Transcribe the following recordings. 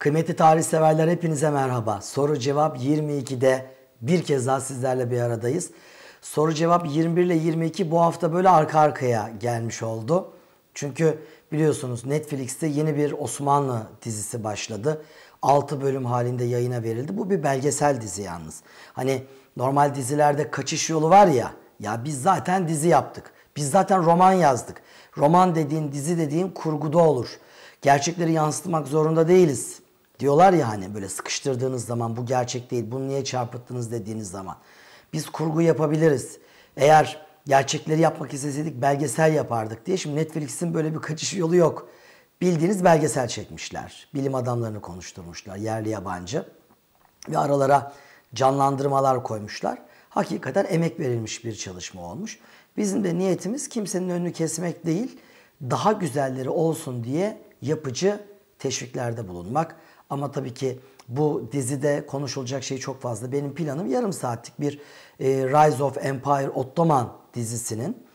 Kıymetli tarih severler hepinize merhaba. Soru cevap 22'de bir kez daha sizlerle bir aradayız. Soru cevap 21 ile 22 bu hafta böyle arka arkaya gelmiş oldu. Çünkü biliyorsunuz Netflix'te yeni bir Osmanlı dizisi başladı. 6 bölüm halinde yayına verildi. Bu bir belgesel dizi yalnız. Hani normal dizilerde kaçış yolu var ya. Ya biz zaten dizi yaptık. Biz zaten roman yazdık. Roman dediğin, dizi dediğin kurguda olur. Gerçekleri yansıtmak zorunda değiliz. Diyorlar ya hani böyle sıkıştırdığınız zaman bu gerçek değil, bunu niye çarpıttınız dediğiniz zaman. Biz kurgu yapabiliriz. Eğer gerçekleri yapmak isteseydik belgesel yapardık diye. Şimdi Netflix'in böyle bir kaçış yolu yok. Bildiğiniz belgesel çekmişler. Bilim adamlarını konuşturmuşlar yerli yabancı. Ve aralara canlandırmalar koymuşlar. Hakikaten emek verilmiş bir çalışma olmuş. Bizim de niyetimiz kimsenin önünü kesmek değil, daha güzelleri olsun diye yapıcı teşviklerde bulunmak. Ama tabii ki bu dizide konuşulacak şey çok fazla. Benim planım yarım saatlik bir e, Rise of Empire Ottoman dizisinin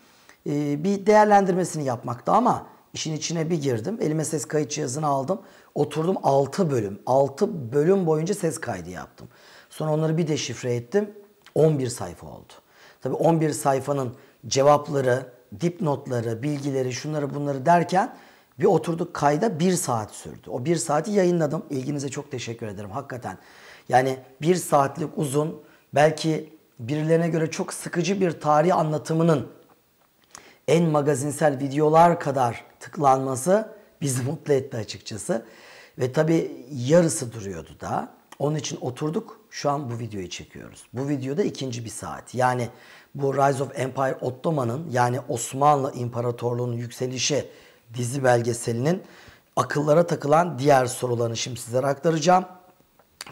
e, bir değerlendirmesini yapmakta ama işin içine bir girdim. Elime ses kayıt cihazını aldım. Oturdum 6 bölüm. 6 bölüm boyunca ses kaydı yaptım. Sonra onları bir deşifre ettim. 11 sayfa oldu. Tabii 11 sayfanın cevapları, dipnotları, bilgileri, şunları bunları derken bir oturduk kayda bir saat sürdü. O bir saati yayınladım. İlginize çok teşekkür ederim hakikaten. Yani bir saatlik uzun belki birilerine göre çok sıkıcı bir tarih anlatımının en magazinsel videolar kadar tıklanması bizi mutlu etti açıkçası. Ve tabii yarısı duruyordu da. Onun için oturduk şu an bu videoyu çekiyoruz. Bu videoda ikinci bir saat. Yani bu Rise of Empire Ottoman'ın yani Osmanlı İmparatorluğu'nun yükselişi dizi belgeselinin akıllara takılan diğer sorularını şimdi sizlere aktaracağım.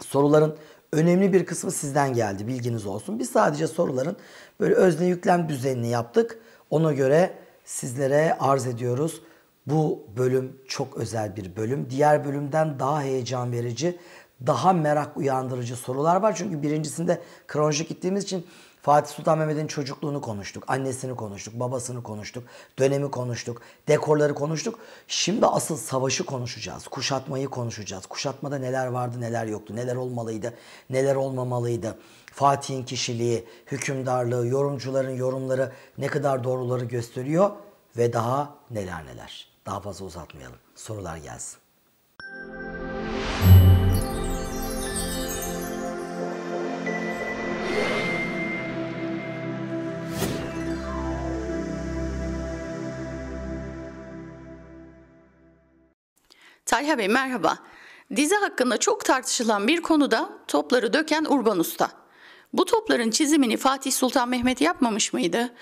Soruların önemli bir kısmı sizden geldi bilginiz olsun. Biz sadece soruların böyle özne yüklem düzenini yaptık. Ona göre sizlere arz ediyoruz. Bu bölüm çok özel bir bölüm. Diğer bölümden daha heyecan verici, daha merak uyandırıcı sorular var. Çünkü birincisinde kronolojik gittiğimiz için Fatih Sultan Mehmet'in çocukluğunu konuştuk. Annesini konuştuk, babasını konuştuk, dönemi konuştuk, dekorları konuştuk. Şimdi asıl savaşı konuşacağız, kuşatmayı konuşacağız. Kuşatmada neler vardı, neler yoktu, neler olmalıydı, neler olmamalıydı. Fatih'in kişiliği, hükümdarlığı, yorumcuların yorumları ne kadar doğruları gösteriyor ve daha neler neler. Daha fazla uzatmayalım. Sorular gelsin. Talha Bey merhaba. Dizi hakkında çok tartışılan bir konuda topları döken Urban Usta. Bu topların çizimini Fatih Sultan Mehmet yapmamış mıydı?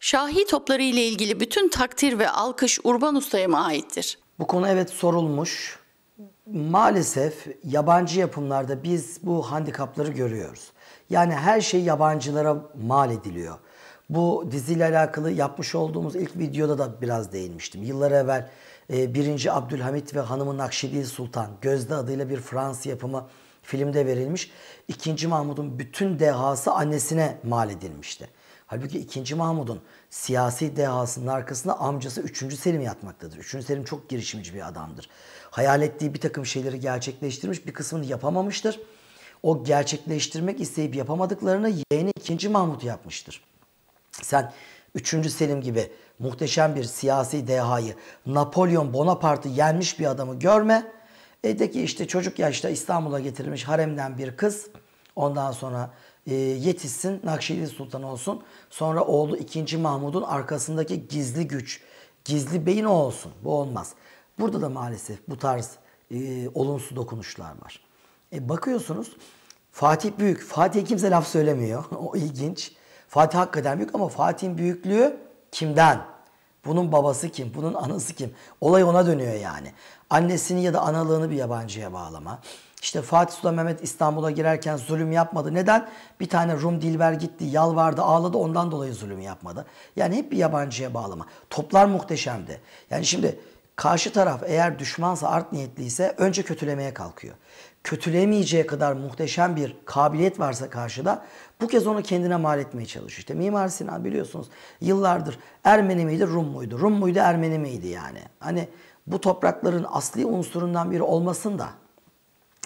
Şahi topları ile ilgili bütün takdir ve alkış Urban Usta'ya mı aittir? Bu konu evet sorulmuş. Maalesef yabancı yapımlarda biz bu handikapları görüyoruz. Yani her şey yabancılara mal ediliyor. Bu diziyle alakalı yapmış olduğumuz ilk videoda da biraz değinmiştim. Yıllar evvel ee, birinci Abdülhamit ve hanımı Nakşidi Sultan Gözde adıyla bir Fransız yapımı filmde verilmiş. 2. Mahmud'un bütün dehası annesine mal edilmişti. Halbuki ikinci Mahmud'un siyasi dehasının arkasında amcası 3. Selim yatmaktadır. 3. Selim çok girişimci bir adamdır. Hayal ettiği bir takım şeyleri gerçekleştirmiş, bir kısmını yapamamıştır. O gerçekleştirmek isteyip yapamadıklarını yeğeni 2. Mahmud yapmıştır. Sen 3. Selim gibi muhteşem bir siyasi dehayı, Napolyon Bonaparte'ı yenmiş bir adamı görme. E de ki işte çocuk yaşta İstanbul'a getirilmiş haremden bir kız. Ondan sonra e, yetişsin, Nakşili Sultan olsun. Sonra oğlu 2. Mahmud'un arkasındaki gizli güç, gizli beyin o olsun. Bu olmaz. Burada da maalesef bu tarz e, olumsuz dokunuşlar var. E, bakıyorsunuz Fatih Büyük. Fatih kimse laf söylemiyor. o ilginç. Fatih hakikaten büyük ama Fatih'in büyüklüğü kimden? Bunun babası kim? Bunun anası kim? Olay ona dönüyor yani. Annesini ya da analığını bir yabancıya bağlama. İşte Fatih Sultan Mehmet İstanbul'a girerken zulüm yapmadı. Neden? Bir tane Rum Dilber gitti, yalvardı, ağladı ondan dolayı zulüm yapmadı. Yani hep bir yabancıya bağlama. Toplar muhteşemdi. Yani şimdi karşı taraf eğer düşmansa, art niyetliyse önce kötülemeye kalkıyor. Kötülemeyeceği kadar muhteşem bir kabiliyet varsa karşıda bu kez onu kendine mal etmeye çalışıyor. İşte Mimar Sinan biliyorsunuz yıllardır Ermeni miydi Rum muydu? Rum muydu Ermeni miydi yani? Hani bu toprakların asli unsurundan biri olmasın da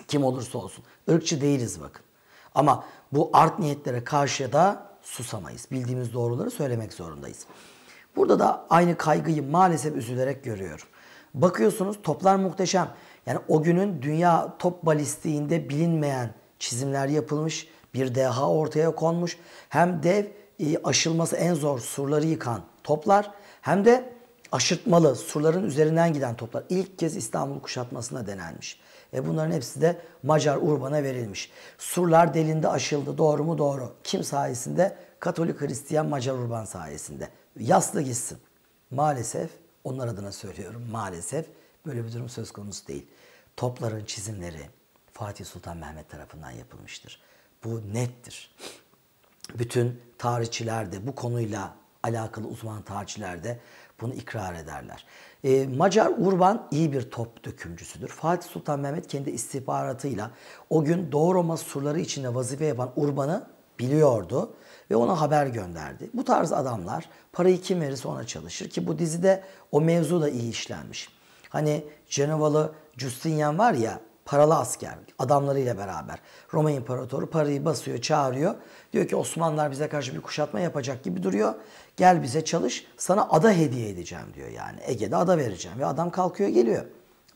kim olursa olsun. ırkçı değiliz bakın. Ama bu art niyetlere karşı da susamayız. Bildiğimiz doğruları söylemek zorundayız. Burada da aynı kaygıyı maalesef üzülerek görüyorum. Bakıyorsunuz toplar muhteşem. Yani o günün dünya top balistiğinde bilinmeyen çizimler yapılmış bir deha ortaya konmuş. Hem dev e, aşılması en zor surları yıkan toplar hem de aşırtmalı surların üzerinden giden toplar İlk kez İstanbul kuşatmasına denenmiş. Ve bunların hepsi de Macar Urban'a verilmiş. Surlar delinde aşıldı doğru mu doğru. Kim sayesinde? Katolik Hristiyan Macar Urban sayesinde. Yaslı gitsin. Maalesef onlar adına söylüyorum maalesef böyle bir durum söz konusu değil. Topların çizimleri Fatih Sultan Mehmet tarafından yapılmıştır. Bu nettir. Bütün tarihçiler de bu konuyla alakalı uzman tarihçiler de bunu ikrar ederler. E, Macar Urban iyi bir top dökümcüsüdür. Fatih Sultan Mehmet kendi istihbaratıyla o gün Doğu Roma surları içinde vazife yapan Urban'ı biliyordu ve ona haber gönderdi. Bu tarz adamlar parayı kim verirse ona çalışır ki bu dizide o mevzu da iyi işlenmiş. Hani Cenovalı Justinian var ya paralı asker adamlarıyla beraber. Roma İmparatoru parayı basıyor, çağırıyor. Diyor ki Osmanlılar bize karşı bir kuşatma yapacak gibi duruyor. Gel bize çalış, sana ada hediye edeceğim diyor yani. Ege'de ada vereceğim ve adam kalkıyor geliyor.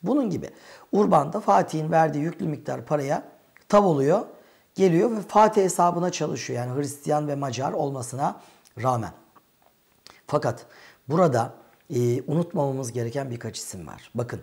Bunun gibi Urban da Fatih'in verdiği yüklü miktar paraya tav oluyor. Geliyor ve Fatih hesabına çalışıyor yani Hristiyan ve Macar olmasına rağmen. Fakat burada e, unutmamamız gereken birkaç isim var. Bakın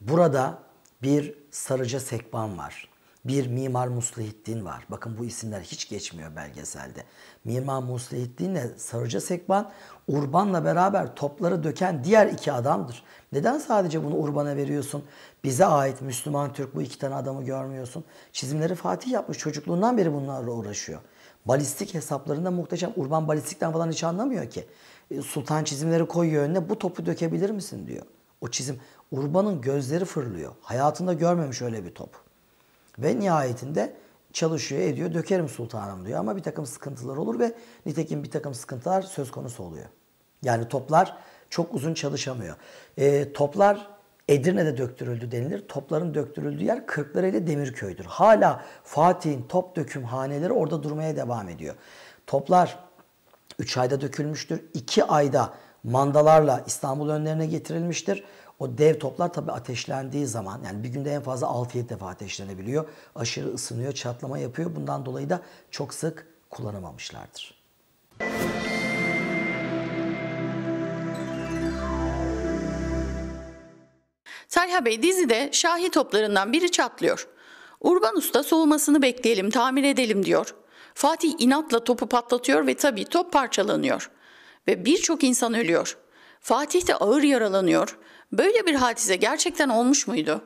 burada bir Sarıca Sekban var. Bir Mimar Muslihiddin var. Bakın bu isimler hiç geçmiyor belgeselde. Mimar Muslihiddin ile Sarıca Sekban Urban'la beraber topları döken diğer iki adamdır. Neden sadece bunu Urban'a veriyorsun? Bize ait Müslüman Türk bu iki tane adamı görmüyorsun. Çizimleri Fatih yapmış. Çocukluğundan beri bunlarla uğraşıyor. Balistik hesaplarında muhteşem. Urban balistikten falan hiç anlamıyor ki. E, Sultan çizimleri koyuyor önüne bu topu dökebilir misin diyor. O çizim Urban'ın gözleri fırlıyor. Hayatında görmemiş öyle bir top. Ve nihayetinde çalışıyor, ediyor, dökerim sultanım diyor. Ama bir takım sıkıntılar olur ve nitekim bir takım sıkıntılar söz konusu oluyor. Yani toplar çok uzun çalışamıyor. E, toplar Edirne'de döktürüldü denilir. Topların döktürüldüğü yer Kırklareli Demirköy'dür. Hala Fatih'in top döküm haneleri orada durmaya devam ediyor. Toplar 3 ayda dökülmüştür. 2 ayda mandalarla İstanbul önlerine getirilmiştir. O dev toplar tabii ateşlendiği zaman yani bir günde en fazla 6-7 defa ateşlenebiliyor. Aşırı ısınıyor, çatlama yapıyor. Bundan dolayı da çok sık kullanamamışlardır. Talha Bey dizide şahi toplarından biri çatlıyor. Urban Usta soğumasını bekleyelim, tamir edelim diyor. Fatih inatla topu patlatıyor ve tabii top parçalanıyor. Ve birçok insan ölüyor. Fatih de ağır yaralanıyor. Böyle bir hadise gerçekten olmuş muydu?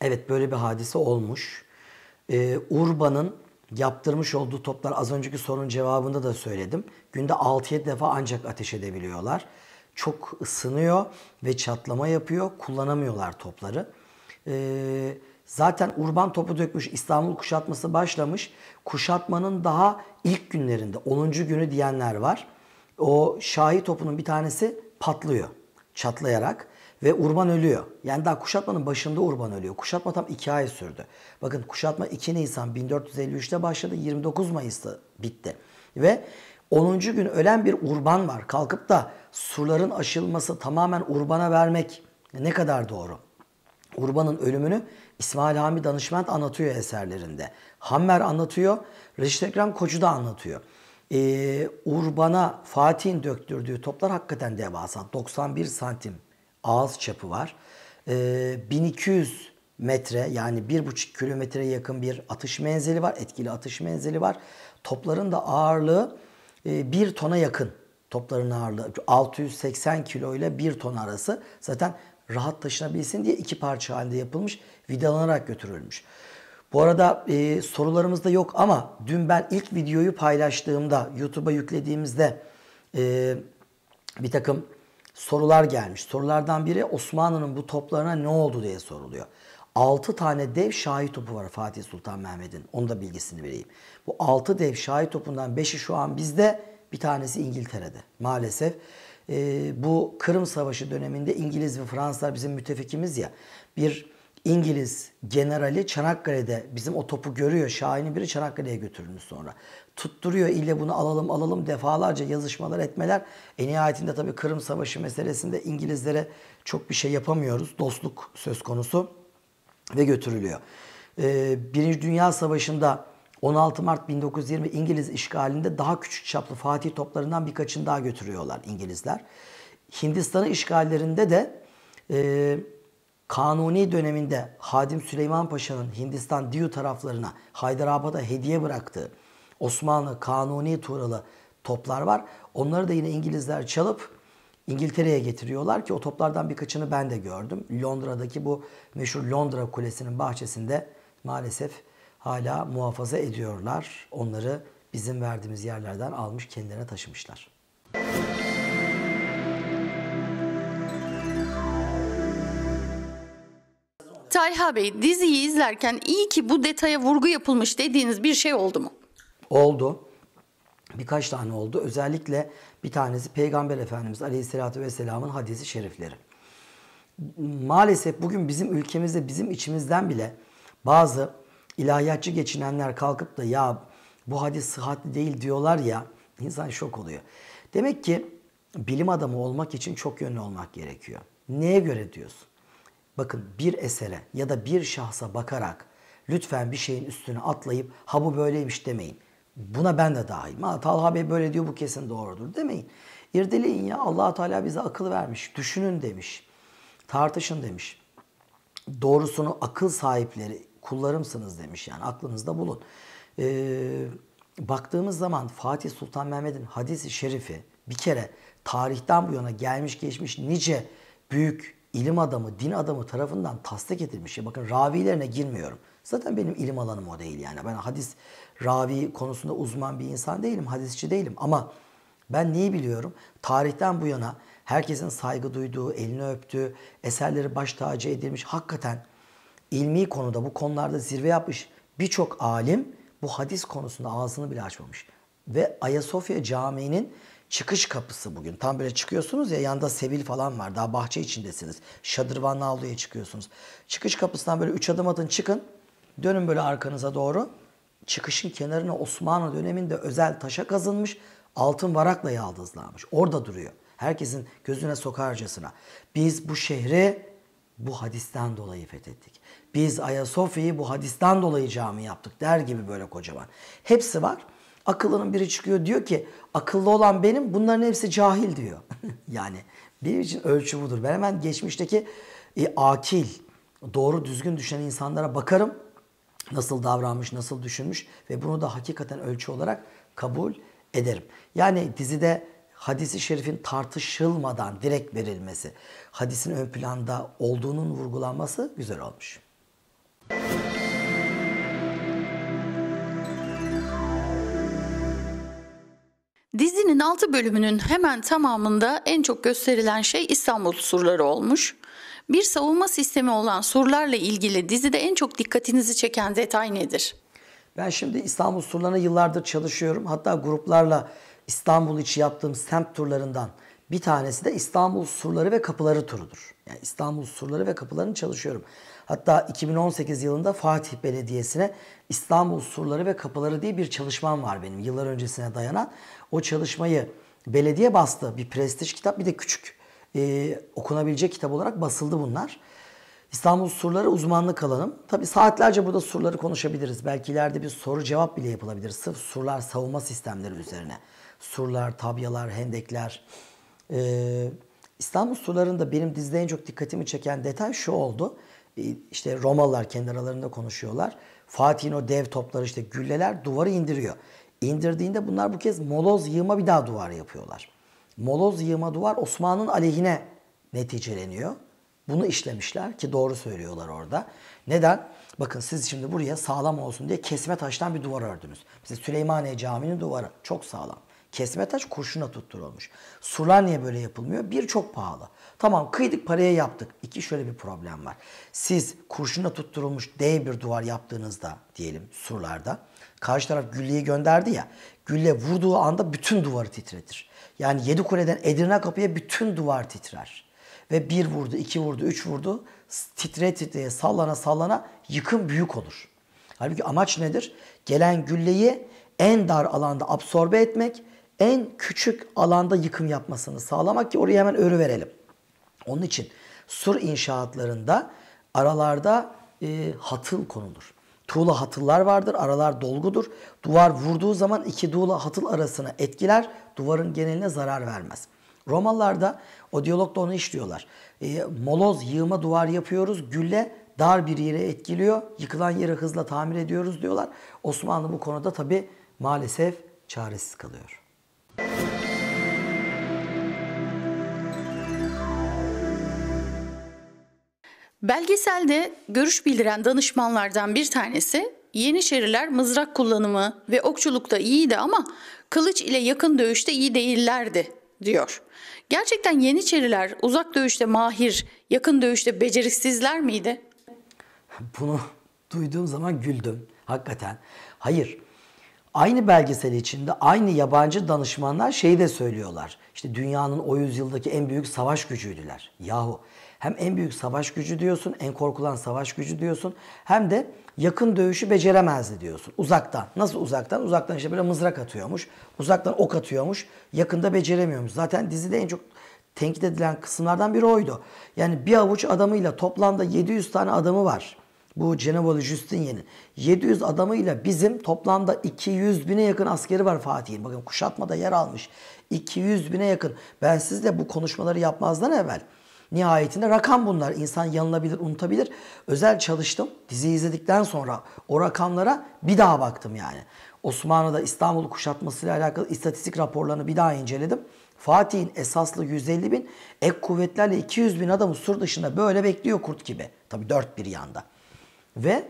Evet böyle bir hadise olmuş. Ee, Urba'nın yaptırmış olduğu toplar az önceki sorunun cevabında da söyledim. Günde 6-7 defa ancak ateş edebiliyorlar. Çok ısınıyor ve çatlama yapıyor. Kullanamıyorlar topları. Ee, zaten urban topu dökmüş. İstanbul kuşatması başlamış. Kuşatmanın daha ilk günlerinde 10. günü diyenler var. O şahi topunun bir tanesi patlıyor çatlayarak. Ve Urban ölüyor. Yani daha kuşatmanın başında Urban ölüyor. Kuşatma tam 2 ay sürdü. Bakın kuşatma 2 Nisan 1453'te başladı. 29 Mayıs'ta bitti. Ve 10. gün ölen bir Urban var. Kalkıp da surların aşılması tamamen Urban'a vermek ne kadar doğru? Urban'ın ölümünü İsmail Hami Danışment anlatıyor eserlerinde. Hammer anlatıyor, Reşit Ekrem Koçu da anlatıyor. Ee, Urban'a Fatih'in döktürdüğü toplar hakikaten devasa. 91 santim ağız çapı var. E, ee, 1200 metre yani 1,5 kilometre yakın bir atış menzili var. Etkili atış menzili var. Topların da ağırlığı e, 1 tona yakın. Topların ağırlığı 680 kilo ile 1 ton arası. Zaten rahat taşınabilsin diye iki parça halinde yapılmış, vidalanarak götürülmüş. Bu arada e, sorularımız da yok ama dün ben ilk videoyu paylaştığımda, YouTube'a yüklediğimizde e, bir takım sorular gelmiş. Sorulardan biri Osmanlı'nın bu toplarına ne oldu diye soruluyor. 6 tane dev şahi topu var Fatih Sultan Mehmet'in. Onu da bilgisini vereyim. Bu 6 dev şahi topundan 5'i şu an bizde, bir tanesi İngiltere'de. Maalesef e, bu Kırım Savaşı döneminde İngiliz ve Fransızlar bizim müttefikimiz ya. Bir İngiliz generali Çanakkale'de bizim o topu görüyor. şahini biri Çanakkale'ye götürülmüş sonra. Tutturuyor ille bunu alalım alalım defalarca yazışmalar etmeler. E nihayetinde tabii Kırım Savaşı meselesinde İngilizlere çok bir şey yapamıyoruz. Dostluk söz konusu ve götürülüyor. Ee, Birinci Dünya Savaşı'nda 16 Mart 1920 İngiliz işgalinde daha küçük çaplı Fatih toplarından birkaçını daha götürüyorlar İngilizler. Hindistan'ı işgallerinde de e, Kanuni döneminde Hadim Süleyman Paşa'nın Hindistan Diyu taraflarına Haydarabad'a hediye bıraktığı Osmanlı Kanuni Turalı toplar var. Onları da yine İngilizler çalıp İngiltere'ye getiriyorlar ki o toplardan birkaçını ben de gördüm. Londra'daki bu meşhur Londra Kulesi'nin bahçesinde maalesef hala muhafaza ediyorlar. Onları bizim verdiğimiz yerlerden almış kendilerine taşımışlar. Talha Bey diziyi izlerken iyi ki bu detaya vurgu yapılmış dediğiniz bir şey oldu mu? Oldu. Birkaç tane oldu. Özellikle bir tanesi Peygamber Efendimiz Aleyhisselatü Vesselam'ın hadisi şerifleri. Maalesef bugün bizim ülkemizde bizim içimizden bile bazı ilahiyatçı geçinenler kalkıp da ya bu hadis sıhhatli değil diyorlar ya insan şok oluyor. Demek ki bilim adamı olmak için çok yönlü olmak gerekiyor. Neye göre diyorsun? Bakın bir esere ya da bir şahsa bakarak lütfen bir şeyin üstüne atlayıp ha bu böyleymiş demeyin. Buna ben de dahilim. Ha, Talha Bey böyle diyor bu kesin doğrudur demeyin. İrdeleyin ya allah Teala bize akıl vermiş. Düşünün demiş. Tartışın demiş. Doğrusunu akıl sahipleri kullarımsınız demiş yani aklınızda bulun. Ee, baktığımız zaman Fatih Sultan Mehmet'in hadisi şerifi bir kere tarihten bu yana gelmiş geçmiş nice büyük ilim adamı, din adamı tarafından tasdik edilmiş. Ya bakın ravilerine girmiyorum. Zaten benim ilim alanım o değil yani. Ben hadis ravi konusunda uzman bir insan değilim, hadisçi değilim ama ben neyi biliyorum? Tarihten bu yana herkesin saygı duyduğu, elini öptüğü, eserleri baş tacı edilmiş, hakikaten ilmi konuda bu konularda zirve yapmış birçok alim bu hadis konusunda ağzını bile açmamış. Ve Ayasofya Camii'nin çıkış kapısı bugün. Tam böyle çıkıyorsunuz ya yanda sevil falan var. Daha bahçe içindesiniz. Şadırvanlı avluya çıkıyorsunuz. Çıkış kapısından böyle üç adım atın çıkın. Dönün böyle arkanıza doğru. Çıkışın kenarına Osmanlı döneminde özel taşa kazınmış altın varakla yaldızlanmış. Orada duruyor. Herkesin gözüne sokarcasına. Biz bu şehri bu hadisten dolayı fethettik. Biz Ayasofya'yı bu hadisten dolayı cami yaptık der gibi böyle kocaman. Hepsi var. Akıllının biri çıkıyor diyor ki akıllı olan benim bunların hepsi cahil diyor. yani benim için ölçü budur. Ben hemen geçmişteki e, akil, doğru düzgün düşen insanlara bakarım. Nasıl davranmış, nasıl düşünmüş ve bunu da hakikaten ölçü olarak kabul ederim. Yani dizide hadisi şerifin tartışılmadan direkt verilmesi, hadisin ön planda olduğunun vurgulanması güzel olmuş. Dizinin 6 bölümünün hemen tamamında en çok gösterilen şey İstanbul surları olmuş. Bir savunma sistemi olan surlarla ilgili dizide en çok dikkatinizi çeken detay nedir? Ben şimdi İstanbul surlarına yıllardır çalışıyorum. Hatta gruplarla İstanbul içi yaptığım semt turlarından bir tanesi de İstanbul surları ve kapıları turudur. Yani İstanbul surları ve kapılarını çalışıyorum. Hatta 2018 yılında Fatih Belediyesi'ne İstanbul surları ve kapıları diye bir çalışmam var benim yıllar öncesine dayanan. O çalışmayı belediye bastı. Bir prestij kitap bir de küçük e, okunabilecek kitap olarak basıldı bunlar. İstanbul Surları uzmanlık alanım. Tabi saatlerce burada surları konuşabiliriz. Belki ileride bir soru cevap bile yapılabilir. Sırf surlar savunma sistemleri üzerine. Surlar, tabyalar, hendekler. Ee, İstanbul surlarında benim dizide en çok dikkatimi çeken detay şu oldu. Ee, işte Romalılar kendi aralarında konuşuyorlar. Fatih'in o dev topları işte gülleler duvarı indiriyor indirdiğinde bunlar bu kez moloz yığma bir daha duvar yapıyorlar. Moloz yığma duvar Osman'ın aleyhine neticeleniyor. Bunu işlemişler ki doğru söylüyorlar orada. Neden? Bakın siz şimdi buraya sağlam olsun diye kesme taştan bir duvar ördünüz. Mesela Süleymaniye Camii'nin duvarı çok sağlam. Kesme taş kurşuna tutturulmuş. Surlar niye böyle yapılmıyor? Bir çok pahalı. Tamam kıydık paraya yaptık. İki şöyle bir problem var. Siz kurşuna tutturulmuş dev bir duvar yaptığınızda diyelim surlarda Karşı taraf Gülle'yi gönderdi ya. Gülle vurduğu anda bütün duvarı titretir. Yani yedi kuleden Edirne kapıya bütün duvar titrer. Ve bir vurdu, iki vurdu, üç vurdu. Titre titreye sallana sallana yıkım büyük olur. Halbuki amaç nedir? Gelen gülleyi en dar alanda absorbe etmek, en küçük alanda yıkım yapmasını sağlamak ki orayı hemen örü verelim. Onun için sur inşaatlarında aralarda e, hatıl konulur. Tuğla hatıllar vardır. Aralar dolgudur. Duvar vurduğu zaman iki tuğla hatıl arasına etkiler. Duvarın geneline zarar vermez. Romalılarda o diyalogda onu işliyorlar. E, moloz yığma duvar yapıyoruz. Gülle dar bir yere etkiliyor. Yıkılan yeri hızla tamir ediyoruz diyorlar. Osmanlı bu konuda tabi maalesef çaresiz kalıyor. Müzik Belgeselde görüş bildiren danışmanlardan bir tanesi Yeniçeriler mızrak kullanımı ve okçulukta iyiydi ama kılıç ile yakın dövüşte iyi değillerdi diyor. Gerçekten Yeniçeriler uzak dövüşte mahir, yakın dövüşte beceriksizler miydi? Bunu duyduğum zaman güldüm hakikaten. Hayır. Aynı belgesel içinde aynı yabancı danışmanlar şeyi de söylüyorlar. İşte dünyanın o yüzyıldaki en büyük savaş gücüydüler. Yahu hem en büyük savaş gücü diyorsun, en korkulan savaş gücü diyorsun. Hem de yakın dövüşü beceremezdi diyorsun. Uzaktan. Nasıl uzaktan? Uzaktan işte böyle mızrak atıyormuş. Uzaktan ok atıyormuş. Yakında beceremiyormuş. Zaten dizide en çok tenkit edilen kısımlardan biri oydu. Yani bir avuç adamıyla toplamda 700 tane adamı var. Bu Cenevoli Justinian'in 700 adamıyla bizim toplamda 200 bine yakın askeri var Fatih'in. Bakın kuşatmada yer almış. 200 bine yakın. Ben sizle bu konuşmaları yapmazdan evvel Nihayetinde rakam bunlar. İnsan yanılabilir, unutabilir. Özel çalıştım. Dizi izledikten sonra o rakamlara bir daha baktım yani. Osmanlı'da İstanbul kuşatmasıyla alakalı istatistik raporlarını bir daha inceledim. Fatih'in esaslı 150 bin, ek kuvvetlerle 200 bin adamı sur dışında böyle bekliyor kurt gibi. Tabi dört bir yanda. Ve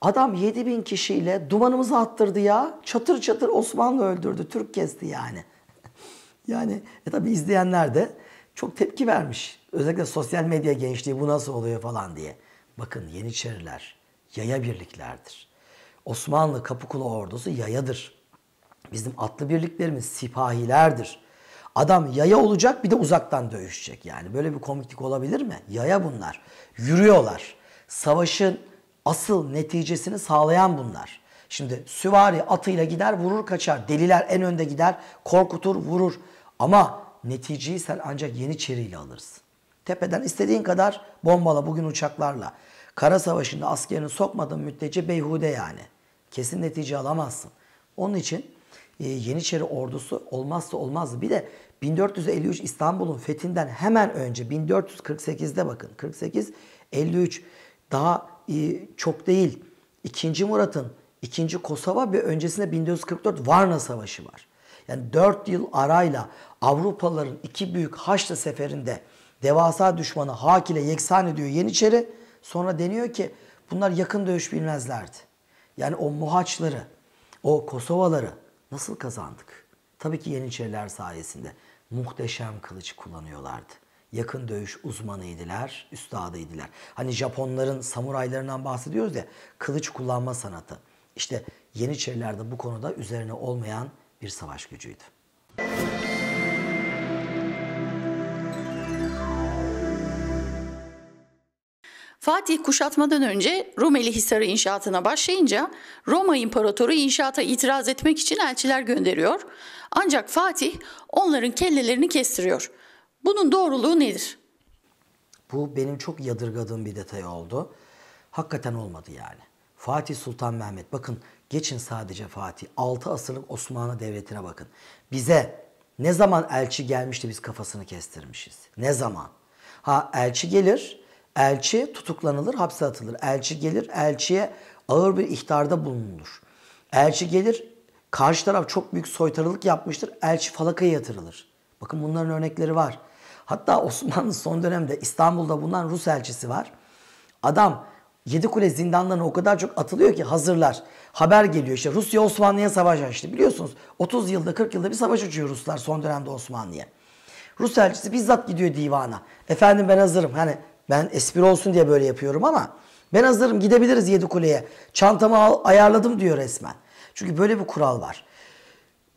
adam 7 bin kişiyle dumanımızı attırdı ya. Çatır çatır Osmanlı öldürdü. Türk kesti yani. yani e tabi izleyenler de çok tepki vermiş. Özellikle sosyal medya gençliği bu nasıl oluyor falan diye. Bakın Yeniçeriler yaya birliklerdir. Osmanlı Kapıkulu ordusu yayadır. Bizim atlı birliklerimiz sipahilerdir. Adam yaya olacak bir de uzaktan dövüşecek yani. Böyle bir komiklik olabilir mi? Yaya bunlar. Yürüyorlar. Savaşın asıl neticesini sağlayan bunlar. Şimdi süvari atıyla gider vurur kaçar. Deliler en önde gider korkutur vurur. Ama neticeyi sen ancak Yeniçeri ile alırsın. Tepeden istediğin kadar bombala bugün uçaklarla. Kara savaşında askerini sokmadığın müddetçe beyhude yani. Kesin netice alamazsın. Onun için e, Yeniçeri ordusu olmazsa olmazdı. Bir de 1453 İstanbul'un fethinden hemen önce 1448'de bakın 48 53 daha e, çok değil. 2. Murat'ın 2. Kosova ve öncesinde 1444 Varna Savaşı var. Yani 4 yıl arayla Avrupalıların iki büyük Haçlı seferinde devasa düşmanı Hak ile yeksan ediyor Yeniçeri. Sonra deniyor ki bunlar yakın dövüş bilmezlerdi. Yani o Muhaçları, o Kosovaları nasıl kazandık? Tabii ki Yeniçeriler sayesinde muhteşem kılıç kullanıyorlardı. Yakın dövüş uzmanıydılar, üstadıydılar. Hani Japonların samuraylarından bahsediyoruz ya, kılıç kullanma sanatı. İşte Yeniçerilerde bu konuda üzerine olmayan bir savaş gücüydü. Fatih kuşatmadan önce Rumeli Hisarı inşaatına başlayınca Roma İmparatoru inşaata itiraz etmek için elçiler gönderiyor. Ancak Fatih onların kellelerini kestiriyor. Bunun doğruluğu nedir? Bu benim çok yadırgadığım bir detay oldu. Hakikaten olmadı yani. Fatih Sultan Mehmet bakın geçin sadece Fatih 6 asırlık Osmanlı Devleti'ne bakın. Bize ne zaman elçi gelmişti biz kafasını kestirmişiz. Ne zaman? Ha elçi gelir Elçi tutuklanılır, hapse atılır. Elçi gelir, elçiye ağır bir ihtarda bulunulur. Elçi gelir, karşı taraf çok büyük soytarılık yapmıştır. Elçi falakaya yatırılır. Bakın bunların örnekleri var. Hatta Osmanlı son dönemde İstanbul'da bulunan Rus elçisi var. Adam yedi kule zindanlarına o kadar çok atılıyor ki hazırlar. Haber geliyor işte Rusya Osmanlı'ya savaş açtı. Biliyorsunuz 30 yılda 40 yılda bir savaş açıyor Ruslar son dönemde Osmanlı'ya. Rus elçisi bizzat gidiyor divana. Efendim ben hazırım. Hani ben espri olsun diye böyle yapıyorum ama ben hazırım gidebiliriz yedi kuleye. Çantamı al, ayarladım diyor resmen. Çünkü böyle bir kural var.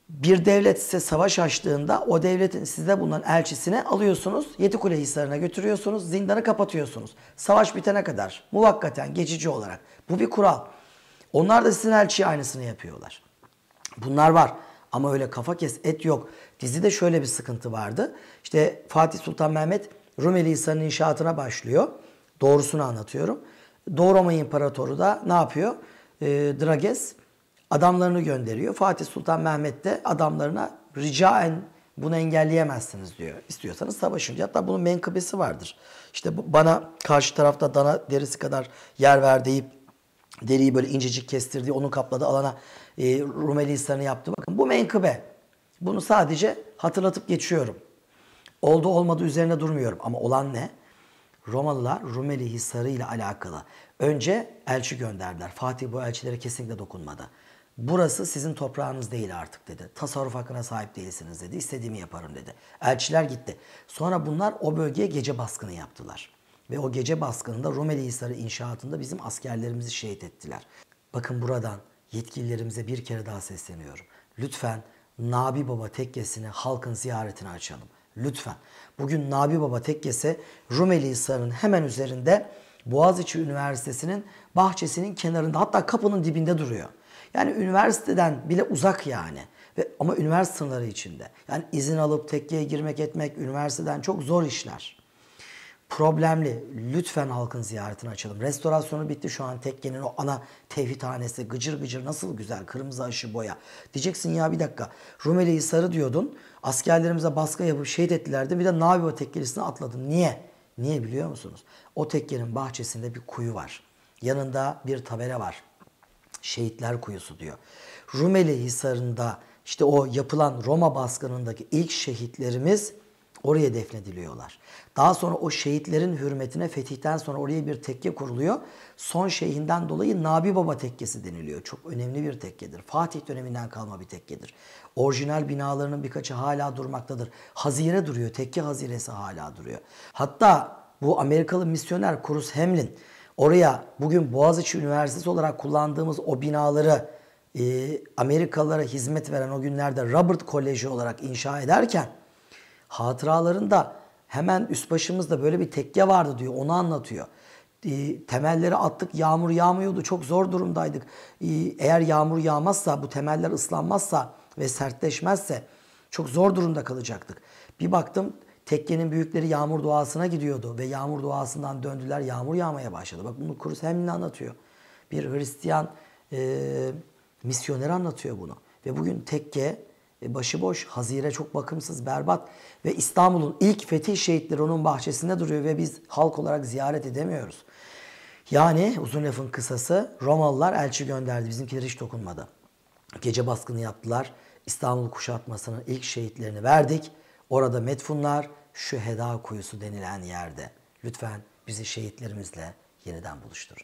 Bir devlet size savaş açtığında o devletin sizde bulunan elçisini alıyorsunuz. yedi kule Hisarı'na götürüyorsunuz. Zindanı kapatıyorsunuz. Savaş bitene kadar. Muvakkaten geçici olarak. Bu bir kural. Onlar da sizin elçiye aynısını yapıyorlar. Bunlar var. Ama öyle kafa kes et yok. Dizide şöyle bir sıkıntı vardı. İşte Fatih Sultan Mehmet Rumeli Hisarı'nın inşaatına başlıyor. Doğrusunu anlatıyorum. Doğu Roma İmparatoru da ne yapıyor? E, Drages adamlarını gönderiyor. Fatih Sultan Mehmet de adamlarına ricaen bunu engelleyemezsiniz diyor. İstiyorsanız savaşın Hatta bunun menkıbesi vardır. İşte bana karşı tarafta dana derisi kadar yer ver deyip deriyi böyle incecik kestirdiği, onun kapladığı alana e, Rumeli Hisarı'nı yaptı. Bakın bu menkıbe. Bunu sadece hatırlatıp geçiyorum. Oldu olmadı üzerine durmuyorum ama olan ne? Romalılar Rumeli Hisarı ile alakalı. Önce elçi gönderdiler. Fatih bu elçilere kesinlikle dokunmadı. Burası sizin toprağınız değil artık dedi. Tasarruf hakkına sahip değilsiniz dedi. İstediğimi yaparım dedi. Elçiler gitti. Sonra bunlar o bölgeye gece baskını yaptılar. Ve o gece baskınında Rumeli Hisarı inşaatında bizim askerlerimizi şehit ettiler. Bakın buradan yetkililerimize bir kere daha sesleniyorum. Lütfen Nabi Baba tekkesini halkın ziyaretine açalım. Lütfen. Bugün Nabi Baba Tekkesi Rumeli Hisarı'nın hemen üzerinde Boğaziçi Üniversitesi'nin bahçesinin kenarında hatta kapının dibinde duruyor. Yani üniversiteden bile uzak yani. Ve, ama üniversite sınırları içinde. Yani izin alıp tekkiye girmek etmek üniversiteden çok zor işler problemli. Lütfen halkın ziyaretini açalım. Restorasyonu bitti şu an tekkenin o ana tevhidhanesi gıcır gıcır nasıl güzel kırmızı aşı boya. Diyeceksin ya bir dakika Rumeli'yi sarı diyordun askerlerimize baskı yapıp şehit ettilerdi bir de Navio tekkelisine atladın. Niye? Niye biliyor musunuz? O tekkenin bahçesinde bir kuyu var. Yanında bir tabela var. Şehitler kuyusu diyor. Rumeli Hisarı'nda işte o yapılan Roma baskınındaki ilk şehitlerimiz Oraya defnediliyorlar. Daha sonra o şehitlerin hürmetine fetihten sonra oraya bir tekke kuruluyor. Son şeyhinden dolayı Nabi Baba Tekkesi deniliyor. Çok önemli bir tekkedir. Fatih döneminden kalma bir tekkedir. Orijinal binalarının birkaçı hala durmaktadır. Hazire duruyor. Tekke haziresi hala duruyor. Hatta bu Amerikalı misyoner Kurus Hemlin oraya bugün Boğaziçi Üniversitesi olarak kullandığımız o binaları e, Amerikalılara hizmet veren o günlerde Robert Koleji olarak inşa ederken Hatıralarında hemen üst başımızda böyle bir tekke vardı diyor. Onu anlatıyor. Ee, temelleri attık yağmur yağmıyordu. Çok zor durumdaydık. Ee, eğer yağmur yağmazsa bu temeller ıslanmazsa ve sertleşmezse çok zor durumda kalacaktık. Bir baktım tekkenin büyükleri yağmur duasına gidiyordu ve yağmur duasından döndüler yağmur yağmaya başladı. Bak bunu Kurus Hemlin anlatıyor. Bir Hristiyan e, misyoner anlatıyor bunu. Ve bugün tekke e, başıboş, hazire çok bakımsız, berbat ve İstanbul'un ilk fetih şehitleri onun bahçesinde duruyor ve biz halk olarak ziyaret edemiyoruz. Yani uzun lafın kısası Romalılar elçi gönderdi. Bizimkiler hiç dokunmadı. Gece baskını yaptılar. İstanbul kuşatmasının ilk şehitlerini verdik. Orada metfunlar şu heda kuyusu denilen yerde. Lütfen bizi şehitlerimizle yeniden buluşturun.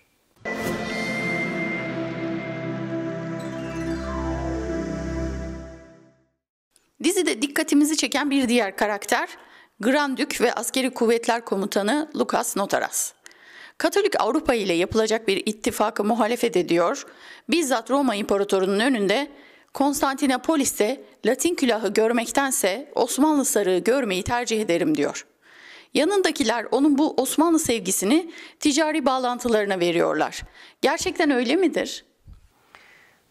Dizide dikkatimizi çeken bir diğer karakter Grand Dük ve Askeri Kuvvetler Komutanı Lucas Notaras. Katolik Avrupa ile yapılacak bir ittifakı muhalefet ediyor, bizzat Roma İmparatoru'nun önünde Konstantinopolis'te Latin külahı görmektense Osmanlı sarığı görmeyi tercih ederim diyor. Yanındakiler onun bu Osmanlı sevgisini ticari bağlantılarına veriyorlar. Gerçekten öyle midir?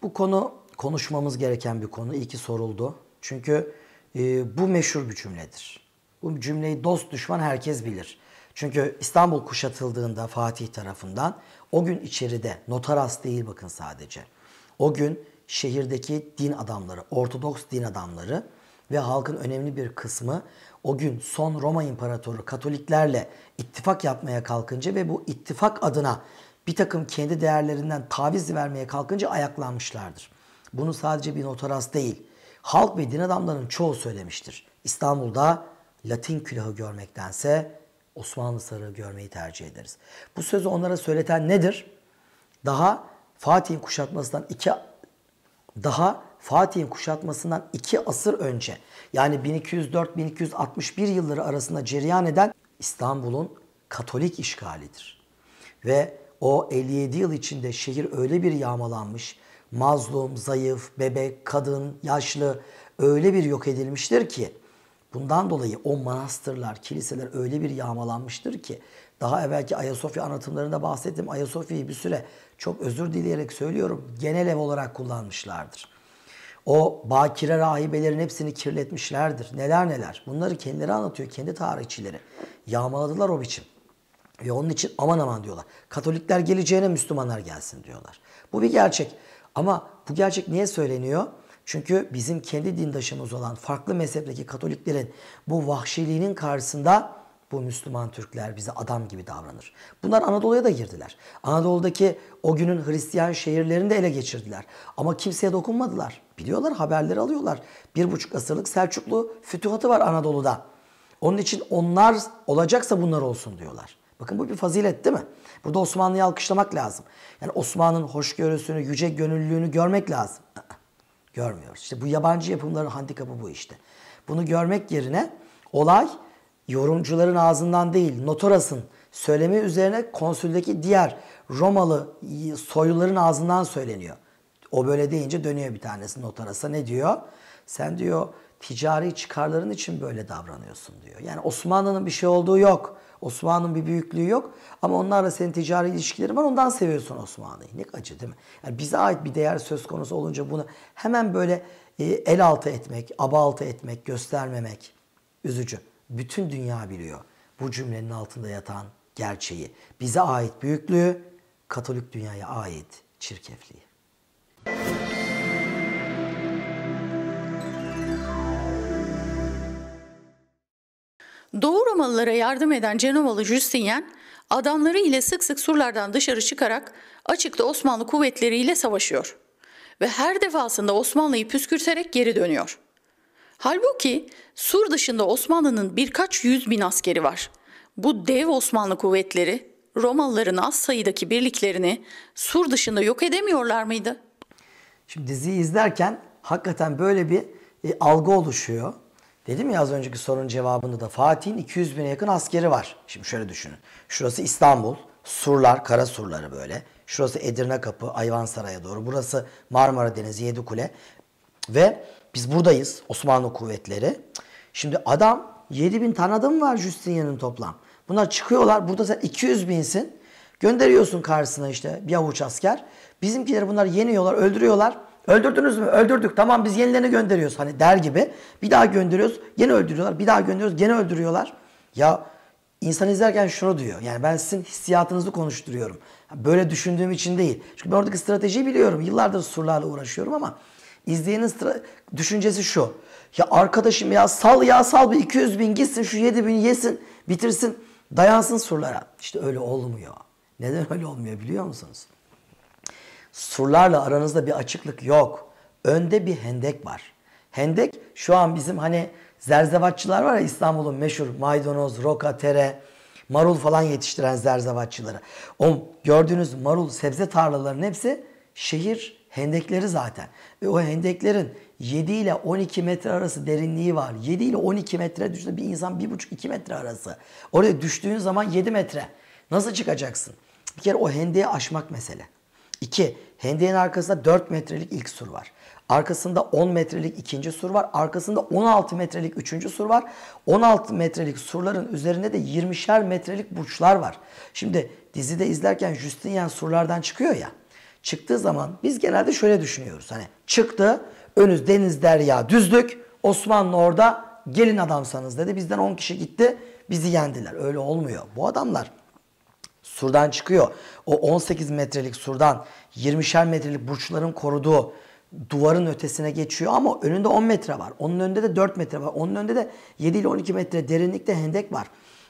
Bu konu konuşmamız gereken bir konu. İyi ki soruldu. Çünkü e, bu meşhur bir cümledir. Bu cümleyi dost düşman herkes bilir. Çünkü İstanbul kuşatıldığında Fatih tarafından o gün içeride notaras değil bakın sadece. O gün şehirdeki din adamları, Ortodoks din adamları ve halkın önemli bir kısmı o gün son Roma İmparatoru Katoliklerle ittifak yapmaya kalkınca ve bu ittifak adına bir takım kendi değerlerinden taviz vermeye kalkınca ayaklanmışlardır. Bunu sadece bir notaras değil, halk ve din adamlarının çoğu söylemiştir. İstanbul'da Latin külahı görmektense Osmanlı sarığı görmeyi tercih ederiz. Bu sözü onlara söyleten nedir? Daha Fatih'in kuşatmasından iki daha Fatih'in kuşatmasından iki asır önce yani 1204-1261 yılları arasında cereyan eden İstanbul'un Katolik işgalidir. Ve o 57 yıl içinde şehir öyle bir yağmalanmış, mazlum, zayıf, bebek, kadın, yaşlı öyle bir yok edilmiştir ki bundan dolayı o manastırlar, kiliseler öyle bir yağmalanmıştır ki daha evvelki Ayasofya anlatımlarında bahsettim. Ayasofya'yı bir süre çok özür dileyerek söylüyorum genel ev olarak kullanmışlardır. O bakire rahibelerin hepsini kirletmişlerdir. Neler neler. Bunları kendileri anlatıyor. Kendi tarihçileri. Yağmaladılar o biçim. Ve onun için aman aman diyorlar. Katolikler geleceğine Müslümanlar gelsin diyorlar. Bu bir gerçek. Ama bu gerçek niye söyleniyor? Çünkü bizim kendi dindaşımız olan farklı mezhepteki Katoliklerin bu vahşiliğinin karşısında bu Müslüman Türkler bize adam gibi davranır. Bunlar Anadolu'ya da girdiler. Anadolu'daki o günün Hristiyan şehirlerini de ele geçirdiler. Ama kimseye dokunmadılar. Biliyorlar haberleri alıyorlar. Bir buçuk asırlık Selçuklu fütühatı var Anadolu'da. Onun için onlar olacaksa bunlar olsun diyorlar. Bakın bu bir fazilet değil mi? Burada Osmanlı'yı alkışlamak lazım. Yani Osman'ın hoşgörüsünü, yüce gönüllülüğünü görmek lazım. Görmüyoruz. İşte bu yabancı yapımların handikapı bu işte. Bunu görmek yerine olay yorumcuların ağzından değil, Notoras'ın söylemi üzerine konsüldeki diğer Romalı soyluların ağzından söyleniyor. O böyle deyince dönüyor bir tanesi Notaras'a ne diyor? Sen diyor ticari çıkarların için böyle davranıyorsun diyor. Yani Osmanlı'nın bir şey olduğu yok. Osmanlı'nın bir büyüklüğü yok ama onlarla senin ticari ilişkilerin var ondan seviyorsun Osmanlı'yı. Ne acı değil mi? Yani bize ait bir değer söz konusu olunca bunu hemen böyle e, el altı etmek, aba etmek, göstermemek üzücü. Bütün dünya biliyor bu cümlenin altında yatan gerçeği. Bize ait büyüklüğü, Katolik dünyaya ait çirkefliği. Romalılara yardım eden Cenovalı Justinian, adamları ile sık sık surlardan dışarı çıkarak açıkta Osmanlı kuvvetleriyle savaşıyor ve her defasında Osmanlı'yı püskürterek geri dönüyor. Halbuki Sur dışında Osmanlı'nın birkaç yüz bin askeri var. Bu dev Osmanlı kuvvetleri Romalıların az sayıdaki birliklerini Sur dışında yok edemiyorlar mıydı? Şimdi diziyi izlerken hakikaten böyle bir e, algı oluşuyor. Dedim ya az önceki sorunun cevabında da Fatih'in 200 bine yakın askeri var. Şimdi şöyle düşünün. Şurası İstanbul. Surlar, kara surları böyle. Şurası Edirne Kapı, Ayvansaray'a doğru. Burası Marmara Denizi, Yedikule. Ve biz buradayız Osmanlı kuvvetleri. Şimdi adam 7 bin tane adam var Justinian'ın toplam. Bunlar çıkıyorlar. Burada sen 200 binsin. Gönderiyorsun karşısına işte bir avuç asker. Bizimkileri bunlar yeniyorlar, öldürüyorlar. Öldürdünüz mü? Öldürdük. Tamam biz yenilerini gönderiyoruz hani der gibi. Bir daha gönderiyoruz. Gene öldürüyorlar. Bir daha gönderiyoruz. Gene öldürüyorlar. Ya insan izlerken şunu diyor. Yani ben sizin hissiyatınızı konuşturuyorum. Böyle düşündüğüm için değil. Çünkü ben oradaki stratejiyi biliyorum. Yıllardır surlarla uğraşıyorum ama izleyenin düşüncesi şu. Ya arkadaşım ya sal ya sal bir 200 bin gitsin şu 7 bin yesin bitirsin dayansın surlara. İşte öyle olmuyor. Neden öyle olmuyor biliyor musunuz? surlarla aranızda bir açıklık yok. Önde bir hendek var. Hendek şu an bizim hani zerzevatçılar var ya İstanbul'un meşhur maydanoz, roka, tere, marul falan yetiştiren zerzevatçıları. O gördüğünüz marul, sebze tarlalarının hepsi şehir hendekleri zaten. Ve o hendeklerin 7 ile 12 metre arası derinliği var. 7 ile 12 metre düşünün bir insan 1,5-2 metre arası. Oraya düştüğün zaman 7 metre. Nasıl çıkacaksın? Bir kere o hendeyi aşmak mesele. İki Hendeğin arkasında 4 metrelik ilk sur var. Arkasında 10 metrelik ikinci sur var. Arkasında 16 metrelik üçüncü sur var. 16 metrelik surların üzerinde de 20'şer metrelik burçlar var. Şimdi dizide izlerken Justinian surlardan çıkıyor ya. Çıktığı zaman biz genelde şöyle düşünüyoruz. Hani çıktı, önüz deniz derya düzlük. Osmanlı orada gelin adamsanız dedi. Bizden 10 kişi gitti, bizi yendiler. Öyle olmuyor. Bu adamlar surdan çıkıyor. O 18 metrelik surdan 20'şer metrelik burçların koruduğu duvarın ötesine geçiyor ama önünde 10 metre var. Onun önünde de 4 metre var. Onun önünde de 7 ile 12 metre derinlikte hendek var.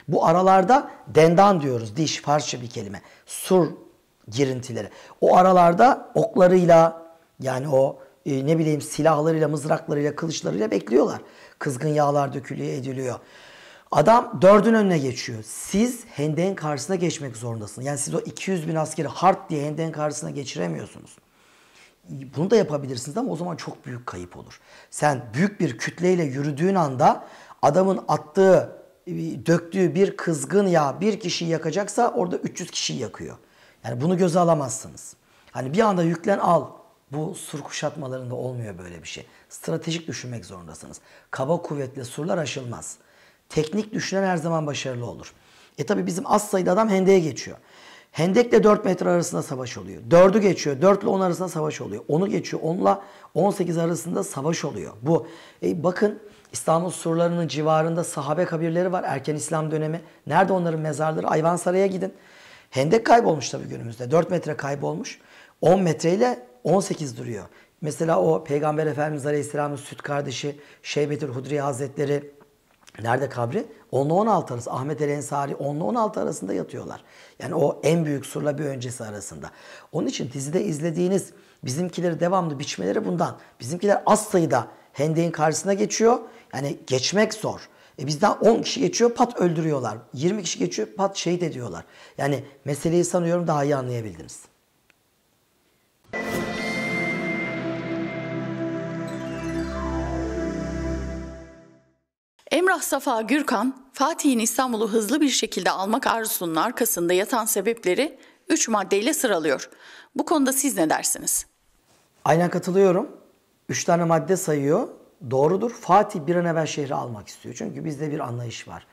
Bu aralarda dendan diyoruz. Diş, parça bir kelime. Sur girintileri. O aralarda oklarıyla yani o e, ne bileyim silahlarıyla, mızraklarıyla, kılıçlarıyla bekliyorlar. Kızgın yağlar dökülüyor, ediliyor. Adam dördün önüne geçiyor. Siz hendeğin karşısına geçmek zorundasınız. Yani siz o 200 bin askeri hard diye hendeğin karşısına geçiremiyorsunuz. Bunu da yapabilirsiniz ama o zaman çok büyük kayıp olur. Sen büyük bir kütleyle yürüdüğün anda adamın attığı, e, döktüğü bir kızgın yağ bir kişiyi yakacaksa orada 300 kişiyi yakıyor. Yani bunu göze alamazsınız. Hani bir anda yüklen al. Bu sur kuşatmalarında olmuyor böyle bir şey. Stratejik düşünmek zorundasınız. Kaba kuvvetle surlar aşılmaz. Teknik düşünen her zaman başarılı olur. E tabi bizim az sayıda adam hendeye geçiyor. Hendekle 4 metre arasında savaş oluyor. 4'ü geçiyor. 4 ile 10 arasında savaş oluyor. 10'u geçiyor. 10 ile 18 arasında savaş oluyor. Bu. E bakın İstanbul surlarının civarında sahabe kabirleri var. Erken İslam dönemi. Nerede onların mezarları? Ayvan Saray'a gidin. Hendek kaybolmuş tabii günümüzde. 4 metre kaybolmuş. 10 metreyle 18 duruyor. Mesela o Peygamber Efendimiz Aleyhisselam'ın süt kardeşi Şeybetül Hudri Hazretleri Nerede kabri? 10 16 arası. Ahmet El Ensari 10 16 arasında yatıyorlar. Yani o en büyük surla bir öncesi arasında. Onun için dizide izlediğiniz bizimkileri devamlı biçmeleri bundan. Bizimkiler az sayıda hendeğin karşısına geçiyor. Yani geçmek zor. E bizden 10 kişi geçiyor pat öldürüyorlar. 20 kişi geçiyor pat şehit ediyorlar. Yani meseleyi sanıyorum daha iyi anlayabildiniz. Emrah Safa Gürkan, Fatih'in İstanbul'u hızlı bir şekilde almak arzusunun arkasında yatan sebepleri 3 maddeyle sıralıyor. Bu konuda siz ne dersiniz? Aynen katılıyorum. 3 tane madde sayıyor. Doğrudur. Fatih bir an evvel şehri almak istiyor. Çünkü bizde bir anlayış var.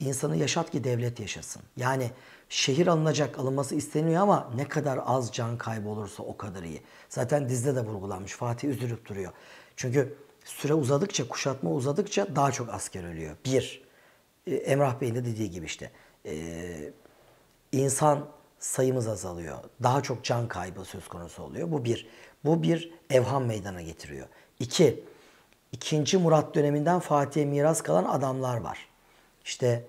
İnsanı yaşat ki devlet yaşasın. Yani şehir alınacak, alınması isteniyor ama ne kadar az can kaybı olursa o kadar iyi. Zaten dizde de vurgulanmış. Fatih üzülüp duruyor. Çünkü süre uzadıkça, kuşatma uzadıkça daha çok asker ölüyor. Bir, e, Emrah Bey'in de dediği gibi işte e, insan sayımız azalıyor. Daha çok can kaybı söz konusu oluyor. Bu bir. Bu bir evham meydana getiriyor. İki, ikinci Murat döneminden Fatih'e miras kalan adamlar var. İşte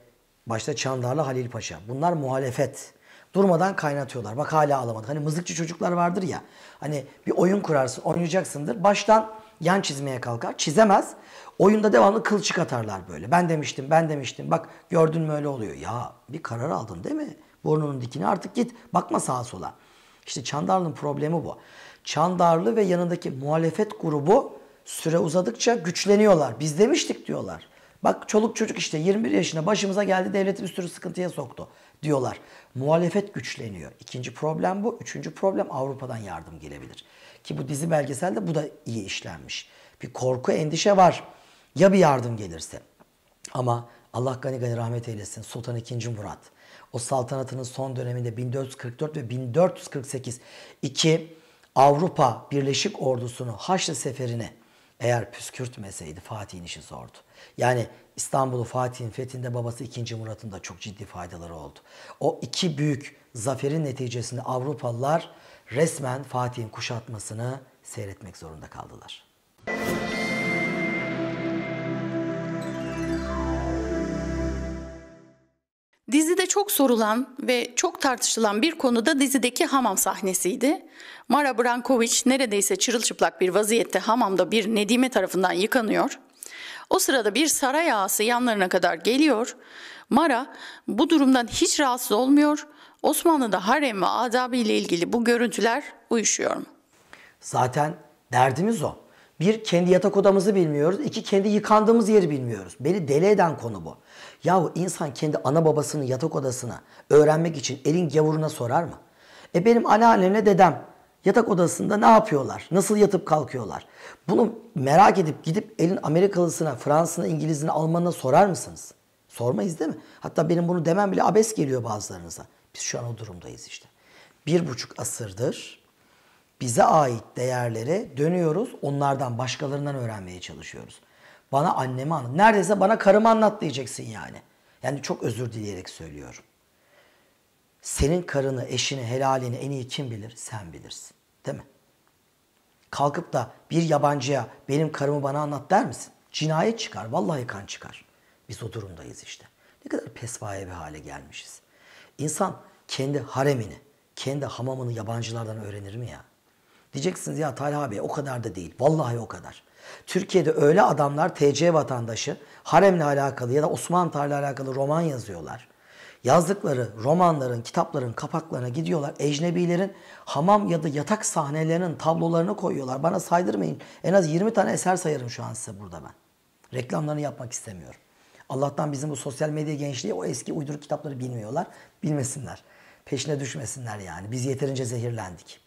başta Çandarlı Halil Paşa. Bunlar muhalefet. Durmadan kaynatıyorlar. Bak hala alamadık. Hani mızıkçı çocuklar vardır ya. Hani bir oyun kurarsın, oynayacaksındır. Baştan yan çizmeye kalkar. Çizemez. Oyunda devamlı kılçık atarlar böyle. Ben demiştim, ben demiştim. Bak gördün mü öyle oluyor. Ya bir karar aldın değil mi? Burnunun dikine artık git. Bakma sağa sola. İşte Çandarlı'nın problemi bu. Çandarlı ve yanındaki muhalefet grubu süre uzadıkça güçleniyorlar. Biz demiştik diyorlar. Bak çoluk çocuk işte 21 yaşına başımıza geldi devleti bir sürü sıkıntıya soktu diyorlar. Muhalefet güçleniyor. İkinci problem bu. Üçüncü problem Avrupa'dan yardım gelebilir. Ki bu dizi belgeselde bu da iyi işlenmiş. Bir korku, endişe var. Ya bir yardım gelirse. Ama Allah gani gani rahmet eylesin Sultan II. Murat. O saltanatının son döneminde 1444 ve 1448 iki Avrupa Birleşik Ordusu'nu Haçlı Seferi'ne eğer püskürtmeseydi Fatih'in işi zordu. Yani İstanbul'u Fatih'in fethinde babası 2. Murat'ın da çok ciddi faydaları oldu. O iki büyük zaferin neticesinde Avrupalılar resmen Fatih'in kuşatmasını seyretmek zorunda kaldılar. Dizide çok sorulan ve çok tartışılan bir konu da dizideki hamam sahnesiydi. Mara Brankovic neredeyse çırılçıplak bir vaziyette hamamda bir Nedime tarafından yıkanıyor. O sırada bir saray ağası yanlarına kadar geliyor. Mara bu durumdan hiç rahatsız olmuyor Osmanlı'da harem ve adabı ile ilgili bu görüntüler uyuşuyor mu? Zaten derdimiz o. Bir, kendi yatak odamızı bilmiyoruz. iki kendi yıkandığımız yeri bilmiyoruz. Beni deli eden konu bu. Yahu insan kendi ana babasının yatak odasına öğrenmek için elin gavuruna sorar mı? E benim anneannemle dedem yatak odasında ne yapıyorlar? Nasıl yatıp kalkıyorlar? Bunu merak edip gidip elin Amerikalısına, Fransızına, İngilizine, Almanına sorar mısınız? Sormayız değil mi? Hatta benim bunu demem bile abes geliyor bazılarınıza. Biz şu an o durumdayız işte. Bir buçuk asırdır bize ait değerlere dönüyoruz. Onlardan başkalarından öğrenmeye çalışıyoruz. Bana annemi anlat. Neredeyse bana karımı anlat diyeceksin yani. Yani çok özür dileyerek söylüyorum. Senin karını, eşini, helalini en iyi kim bilir? Sen bilirsin. Değil mi? Kalkıp da bir yabancıya benim karımı bana anlat der misin? Cinayet çıkar. Vallahi kan çıkar. Biz o durumdayız işte. Ne kadar pesvaye bir hale gelmişiz. İnsan kendi haremini, kendi hamamını yabancılardan öğrenir mi ya? Diyeceksiniz ya Talha abi o kadar da değil. Vallahi o kadar. Türkiye'de öyle adamlar TC vatandaşı haremle alakalı ya da Osmanlı tarihiyle alakalı roman yazıyorlar. Yazdıkları romanların, kitapların kapaklarına gidiyorlar. Ecnebilerin hamam ya da yatak sahnelerinin tablolarını koyuyorlar. Bana saydırmayın. En az 20 tane eser sayarım şu an size burada ben. Reklamlarını yapmak istemiyorum. Allah'tan bizim bu sosyal medya gençliği o eski uyduruk kitapları bilmiyorlar. Bilmesinler. Peşine düşmesinler yani. Biz yeterince zehirlendik.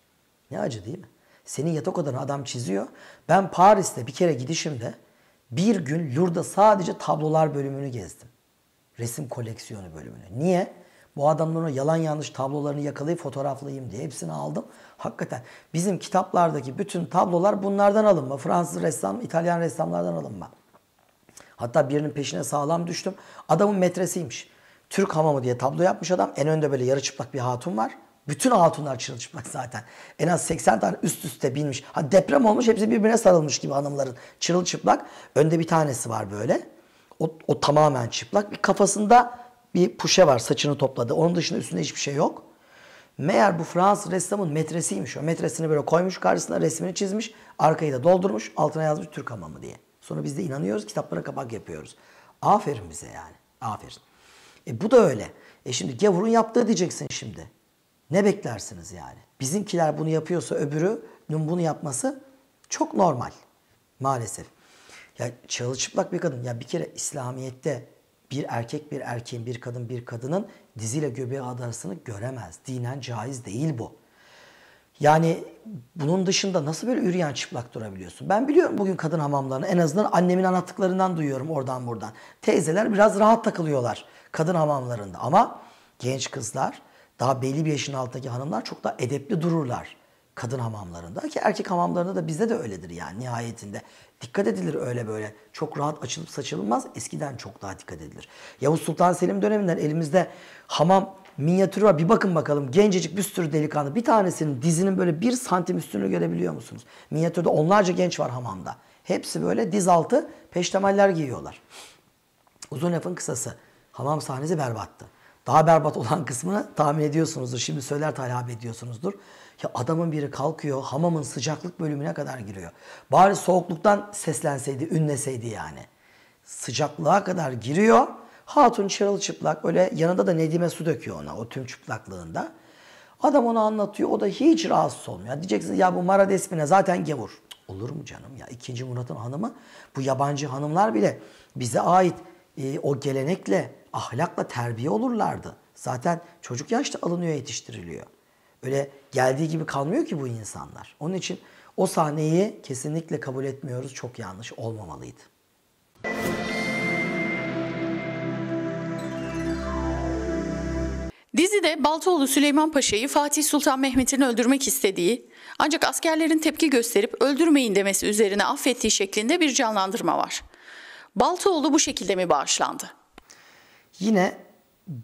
Ne acı değil mi? Senin yatak odanı adam çiziyor. Ben Paris'te bir kere gidişimde bir gün Lourdes'da sadece tablolar bölümünü gezdim. Resim koleksiyonu bölümünü. Niye? Bu adamların yalan yanlış tablolarını yakalayıp fotoğraflayayım diye hepsini aldım. Hakikaten bizim kitaplardaki bütün tablolar bunlardan alınma. Fransız ressam, İtalyan ressamlardan alınma. Hatta birinin peşine sağlam düştüm. Adamın metresiymiş. Türk hamamı diye tablo yapmış adam. En önde böyle yarı çıplak bir hatun var. Bütün hatunlar çırılçıplak zaten. En az 80 tane üst üste binmiş. Ha deprem olmuş hepsi birbirine sarılmış gibi hanımların. Çırılçıplak. Önde bir tanesi var böyle. O, o tamamen çıplak. Bir kafasında bir puşe var saçını topladı. Onun dışında üstünde hiçbir şey yok. Meğer bu Fransız ressamın metresiymiş o. Metresini böyle koymuş karşısına resmini çizmiş. Arkayı da doldurmuş. Altına yazmış Türk hamamı diye. Sonra biz de inanıyoruz, kitaplara kapak yapıyoruz. Aferin bize yani. Aferin. E bu da öyle. E şimdi gavurun yaptığı diyeceksin şimdi. Ne beklersiniz yani? Bizimkiler bunu yapıyorsa öbürünün bunu yapması çok normal. Maalesef. Ya çıplak bir kadın. Ya bir kere İslamiyet'te bir erkek bir erkeğin, bir kadın bir kadının diziyle göbeği adarsını göremez. Dinen caiz değil bu. Yani bunun dışında nasıl böyle üryan çıplak durabiliyorsun? Ben biliyorum bugün kadın hamamlarını en azından annemin anlattıklarından duyuyorum oradan buradan. Teyzeler biraz rahat takılıyorlar kadın hamamlarında ama genç kızlar daha belli bir yaşın altındaki hanımlar çok daha edepli dururlar kadın hamamlarında ki erkek hamamlarında da bizde de öyledir yani nihayetinde. Dikkat edilir öyle böyle. Çok rahat açılıp saçılmaz. Eskiden çok daha dikkat edilir. Yavuz Sultan Selim döneminden elimizde hamam minyatürü var. Bir bakın bakalım gencecik bir sürü delikanlı. Bir tanesinin dizinin böyle bir santim üstünü görebiliyor musunuz? Minyatürde onlarca genç var hamamda. Hepsi böyle diz altı peştemaller giyiyorlar. Uzun lafın kısası. Hamam sahnesi berbattı. Daha berbat olan kısmını tahmin ediyorsunuzdur. Şimdi söyler talep ediyorsunuzdur. Ya adamın biri kalkıyor hamamın sıcaklık bölümüne kadar giriyor. Bari soğukluktan seslenseydi, ünleseydi yani. Sıcaklığa kadar giriyor. Hatun çırıl çıplak öyle yanında da Nedim'e su döküyor ona o tüm çıplaklığında. Adam onu anlatıyor o da hiç rahatsız olmuyor. Diyeceksiniz ya bu Mara Despina zaten gevur. Olur mu canım ya? ikinci Murat'ın hanımı bu yabancı hanımlar bile bize ait e, o gelenekle, ahlakla terbiye olurlardı. Zaten çocuk yaşta alınıyor, yetiştiriliyor. Öyle geldiği gibi kalmıyor ki bu insanlar. Onun için o sahneyi kesinlikle kabul etmiyoruz. Çok yanlış olmamalıydı. Dizide Baltoğlu Süleyman Paşa'yı Fatih Sultan Mehmet'in öldürmek istediği, ancak askerlerin tepki gösterip öldürmeyin demesi üzerine affettiği şeklinde bir canlandırma var. Baltoğlu bu şekilde mi bağışlandı? Yine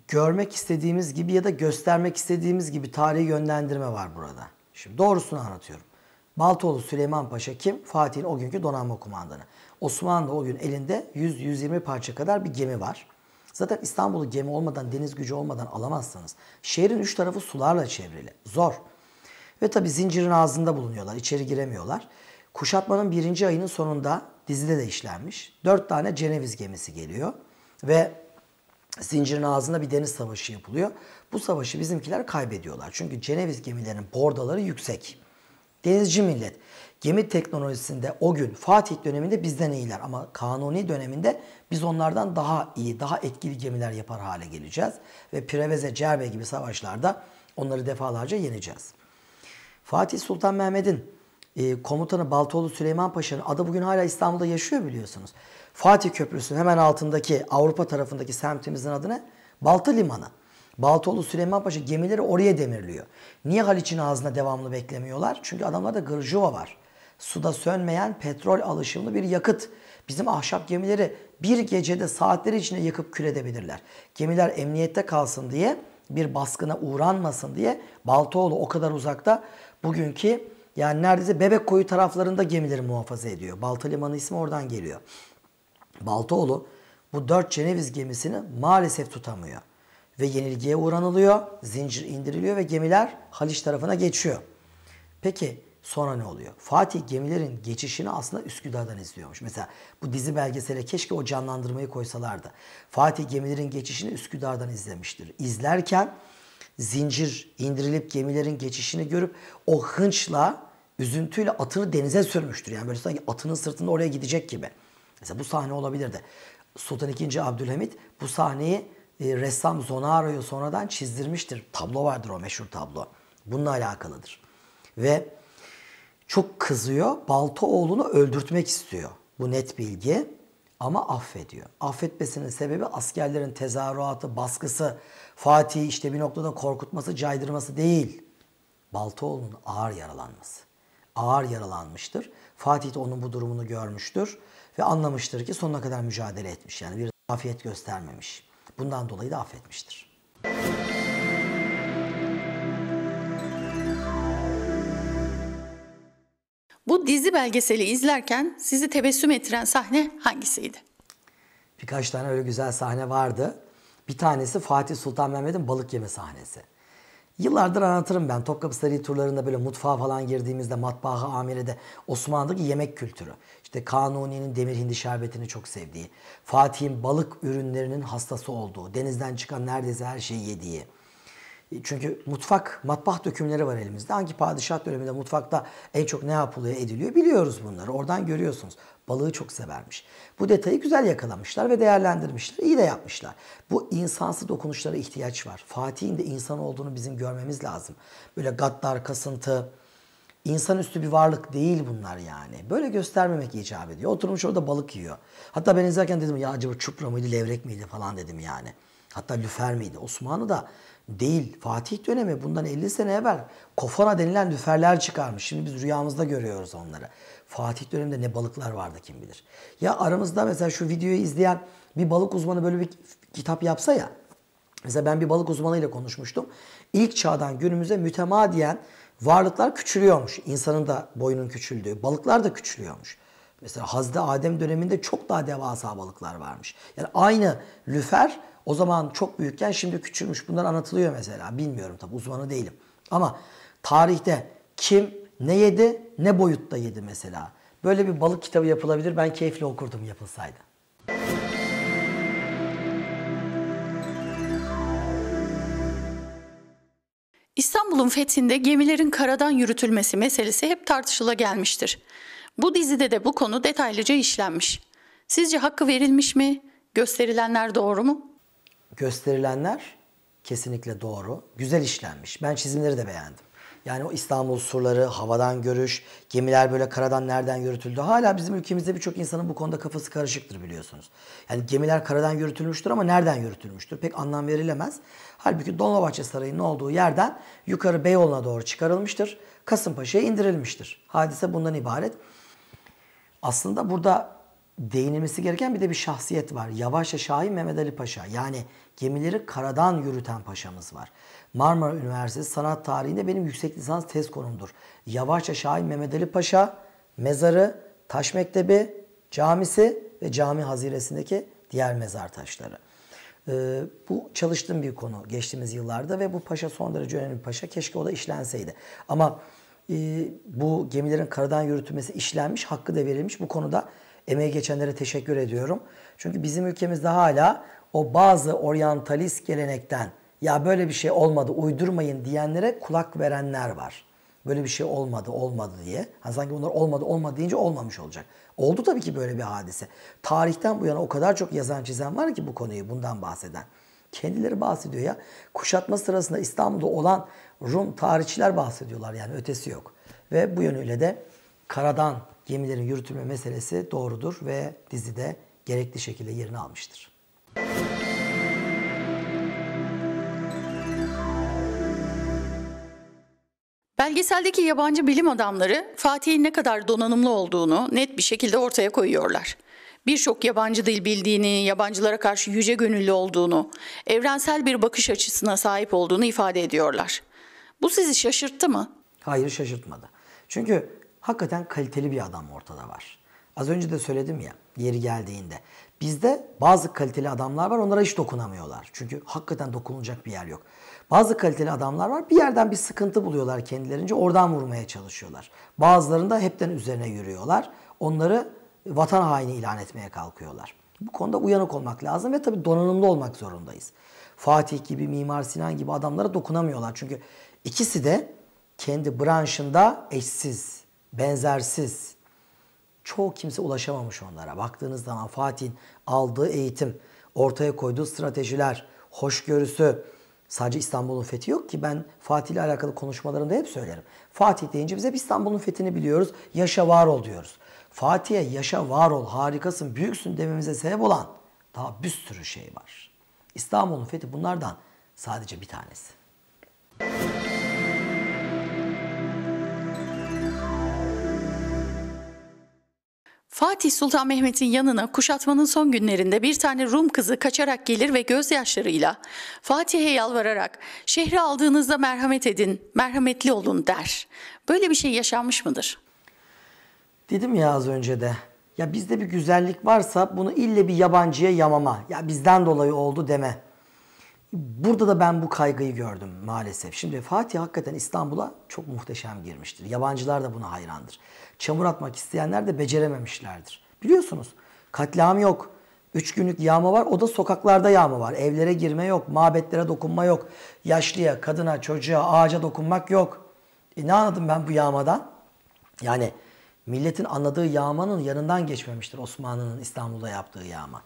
görmek istediğimiz gibi ya da göstermek istediğimiz gibi tarihi yönlendirme var burada. Şimdi doğrusunu anlatıyorum. Baltoğlu Süleyman Paşa kim? Fatih'in o günkü donanma kumandanı. Osmanlı o gün elinde 100-120 parça kadar bir gemi var. Zaten İstanbul'u gemi olmadan, deniz gücü olmadan alamazsanız. Şehrin üç tarafı sularla çevrili. Zor. Ve tabi zincirin ağzında bulunuyorlar. içeri giremiyorlar. Kuşatmanın birinci ayının sonunda dizide de işlenmiş. Dört tane Ceneviz gemisi geliyor. Ve zincirin ağzında bir deniz savaşı yapılıyor. Bu savaşı bizimkiler kaybediyorlar. Çünkü Ceneviz gemilerinin bordaları yüksek. Denizci millet gemi teknolojisinde o gün Fatih döneminde bizden iyiler ama Kanuni döneminde biz onlardan daha iyi, daha etkili gemiler yapar hale geleceğiz ve Preveze, Cerbe gibi savaşlarda onları defalarca yeneceğiz. Fatih Sultan Mehmet'in e, komutanı Baltoğlu Süleyman Paşa'nın adı bugün hala İstanbul'da yaşıyor biliyorsunuz. Fatih Köprüsü'nün hemen altındaki Avrupa tarafındaki semtimizin adı ne? Baltı Limanı. Baltoğlu Süleyman Paşa gemileri oraya demirliyor. Niye Haliç'in ağzına devamlı beklemiyorlar? Çünkü adamlarda Gırjuva var suda sönmeyen petrol alışımlı bir yakıt. Bizim ahşap gemileri bir gecede saatler içinde yakıp kül edebilirler. Gemiler emniyette kalsın diye bir baskına uğranmasın diye Baltoğlu o kadar uzakta bugünkü yani neredeyse Bebek Koyu taraflarında gemileri muhafaza ediyor. Balta Limanı ismi oradan geliyor. Baltoğlu bu dört Ceneviz gemisini maalesef tutamıyor. Ve yenilgiye uğranılıyor, zincir indiriliyor ve gemiler Haliç tarafına geçiyor. Peki Sonra ne oluyor? Fatih gemilerin geçişini aslında Üsküdar'dan izliyormuş. Mesela bu dizi belgesele keşke o canlandırmayı koysalardı. Fatih gemilerin geçişini Üsküdar'dan izlemiştir. İzlerken zincir indirilip gemilerin geçişini görüp o hınçla, üzüntüyle atını denize sürmüştür. Yani böyle sanki atının sırtında oraya gidecek gibi. Mesela bu sahne olabilirdi. Sultan II. Abdülhamit bu sahneyi e, ressam Zonaro'yu sonradan çizdirmiştir. Tablo vardır o meşhur tablo. Bununla alakalıdır. Ve çok kızıyor. Baltaoğlu'nu öldürtmek istiyor. Bu net bilgi ama affediyor. Affetmesinin sebebi askerlerin tezahüratı, baskısı, Fatih'i işte bir noktada korkutması, caydırması değil. Baltaoğlu'nun ağır yaralanması. Ağır yaralanmıştır. Fatih de onun bu durumunu görmüştür ve anlamıştır ki sonuna kadar mücadele etmiş. Yani bir afiyet göstermemiş. Bundan dolayı da affetmiştir. Bu dizi belgeseli izlerken sizi tebessüm ettiren sahne hangisiydi? Birkaç tane öyle güzel sahne vardı. Bir tanesi Fatih Sultan Mehmet'in balık yeme sahnesi. Yıllardır anlatırım ben. Topkapı Sarayı turlarında böyle mutfağa falan girdiğimizde matbaa amirede Osmanlı'daki yemek kültürü. İşte Kanuni'nin demir hindi şerbetini çok sevdiği, Fatih'in balık ürünlerinin hastası olduğu, denizden çıkan neredeyse her şeyi yediği, çünkü mutfak, matbah dökümleri var elimizde. Hangi padişah döneminde mutfakta en çok ne yapılıyor, ediliyor biliyoruz bunları. Oradan görüyorsunuz. Balığı çok severmiş. Bu detayı güzel yakalamışlar ve değerlendirmişler. İyi de yapmışlar. Bu insansı dokunuşlara ihtiyaç var. Fatih'in de insan olduğunu bizim görmemiz lazım. Böyle gaddar, kasıntı, insanüstü bir varlık değil bunlar yani. Böyle göstermemek icap ediyor. Oturmuş orada balık yiyor. Hatta ben izlerken dedim ya acaba çupra mıydı, levrek miydi falan dedim yani. Hatta lüfer miydi? Osmanlı da Değil. Fatih dönemi bundan 50 sene evvel kofana denilen lüferler çıkarmış. Şimdi biz rüyamızda görüyoruz onları. Fatih döneminde ne balıklar vardı kim bilir. Ya aramızda mesela şu videoyu izleyen bir balık uzmanı böyle bir kitap yapsa ya. Mesela ben bir balık uzmanıyla konuşmuştum. İlk çağdan günümüze mütemadiyen varlıklar küçülüyormuş. İnsanın da boyunun küçüldüğü. Balıklar da küçülüyormuş. Mesela Hazreti Adem döneminde çok daha devasa balıklar varmış. Yani aynı lüfer o zaman çok büyükken şimdi küçülmüş. Bunlar anlatılıyor mesela. Bilmiyorum tabi uzmanı değilim. Ama tarihte kim ne yedi ne boyutta yedi mesela. Böyle bir balık kitabı yapılabilir. Ben keyifle okurdum yapılsaydı. İstanbul'un fethinde gemilerin karadan yürütülmesi meselesi hep tartışıla gelmiştir. Bu dizide de bu konu detaylıca işlenmiş. Sizce hakkı verilmiş mi? Gösterilenler doğru mu? gösterilenler kesinlikle doğru. Güzel işlenmiş. Ben çizimleri de beğendim. Yani o İstanbul surları, havadan görüş, gemiler böyle karadan nereden yürütüldü. Hala bizim ülkemizde birçok insanın bu konuda kafası karışıktır biliyorsunuz. Yani gemiler karadan yürütülmüştür ama nereden yürütülmüştür pek anlam verilemez. Halbuki Dolmabahçe Sarayı'nın olduğu yerden yukarı Beyoğlu'na doğru çıkarılmıştır. Kasımpaşa'ya indirilmiştir. Hadise bundan ibaret. Aslında burada değinilmesi gereken bir de bir şahsiyet var. Yavaşça Şahin Mehmet Ali Paşa. Yani gemileri karadan yürüten paşamız var. Marmara Üniversitesi sanat tarihinde benim yüksek lisans tez konumdur. Yavaşça Şahin Mehmet Ali Paşa mezarı, taş mektebi, camisi ve cami haziresindeki diğer mezar taşları. Ee, bu çalıştığım bir konu geçtiğimiz yıllarda ve bu paşa son derece önemli bir paşa. Keşke o da işlenseydi. Ama e, bu gemilerin karadan yürütülmesi işlenmiş, hakkı da verilmiş. Bu konuda emeği geçenlere teşekkür ediyorum. Çünkü bizim ülkemizde hala o bazı oryantalist gelenekten ya böyle bir şey olmadı uydurmayın diyenlere kulak verenler var. Böyle bir şey olmadı olmadı diye. Hani sanki bunlar olmadı olmadı deyince olmamış olacak. Oldu tabii ki böyle bir hadise. Tarihten bu yana o kadar çok yazan çizen var ki bu konuyu bundan bahseden. Kendileri bahsediyor ya. Kuşatma sırasında İstanbul'da olan Rum tarihçiler bahsediyorlar yani ötesi yok. Ve bu yönüyle de karadan gemilerin yürütülme meselesi doğrudur ve dizide gerekli şekilde yerini almıştır. Belgeseldeki yabancı bilim adamları Fatih'in ne kadar donanımlı olduğunu net bir şekilde ortaya koyuyorlar. Birçok yabancı dil bildiğini, yabancılara karşı yüce gönüllü olduğunu, evrensel bir bakış açısına sahip olduğunu ifade ediyorlar. Bu sizi şaşırttı mı? Hayır şaşırtmadı. Çünkü hakikaten kaliteli bir adam ortada var. Az önce de söyledim ya yeri geldiğinde. Bizde bazı kaliteli adamlar var onlara hiç dokunamıyorlar. Çünkü hakikaten dokunulacak bir yer yok. Bazı kaliteli adamlar var. Bir yerden bir sıkıntı buluyorlar kendilerince. Oradan vurmaya çalışıyorlar. Bazılarında hepten üzerine yürüyorlar. Onları vatan haini ilan etmeye kalkıyorlar. Bu konuda uyanık olmak lazım ve tabii donanımlı olmak zorundayız. Fatih gibi, Mimar Sinan gibi adamlara dokunamıyorlar. Çünkü ikisi de kendi branşında eşsiz, benzersiz. Çoğu kimse ulaşamamış onlara. Baktığınız zaman Fatih'in aldığı eğitim, ortaya koyduğu stratejiler, hoşgörüsü, Sadece İstanbul'un fethi yok ki ben Fatih ile alakalı konuşmalarında hep söylerim. Fatih deyince biz hep İstanbul'un fethini biliyoruz. Yaşa var ol diyoruz. Fatih'e yaşa var ol harikasın büyüksün dememize sebep olan daha bir sürü şey var. İstanbul'un fethi bunlardan sadece bir tanesi. Fatih Sultan Mehmet'in yanına kuşatmanın son günlerinde bir tane Rum kızı kaçarak gelir ve gözyaşlarıyla Fatih'e yalvararak şehri aldığınızda merhamet edin, merhametli olun der. Böyle bir şey yaşanmış mıdır? Dedim ya az önce de. Ya bizde bir güzellik varsa bunu ille bir yabancıya yamama. Ya bizden dolayı oldu deme. Burada da ben bu kaygıyı gördüm maalesef. Şimdi Fatih hakikaten İstanbul'a çok muhteşem girmiştir. Yabancılar da buna hayrandır. Çamur atmak isteyenler de becerememişlerdir. Biliyorsunuz katliam yok. Üç günlük yağma var. O da sokaklarda yağma var. Evlere girme yok. Mabetlere dokunma yok. Yaşlıya, kadına, çocuğa, ağaca dokunmak yok. E ne anladım ben bu yağmadan? Yani milletin anladığı yağmanın yanından geçmemiştir Osmanlı'nın İstanbul'da yaptığı yağma.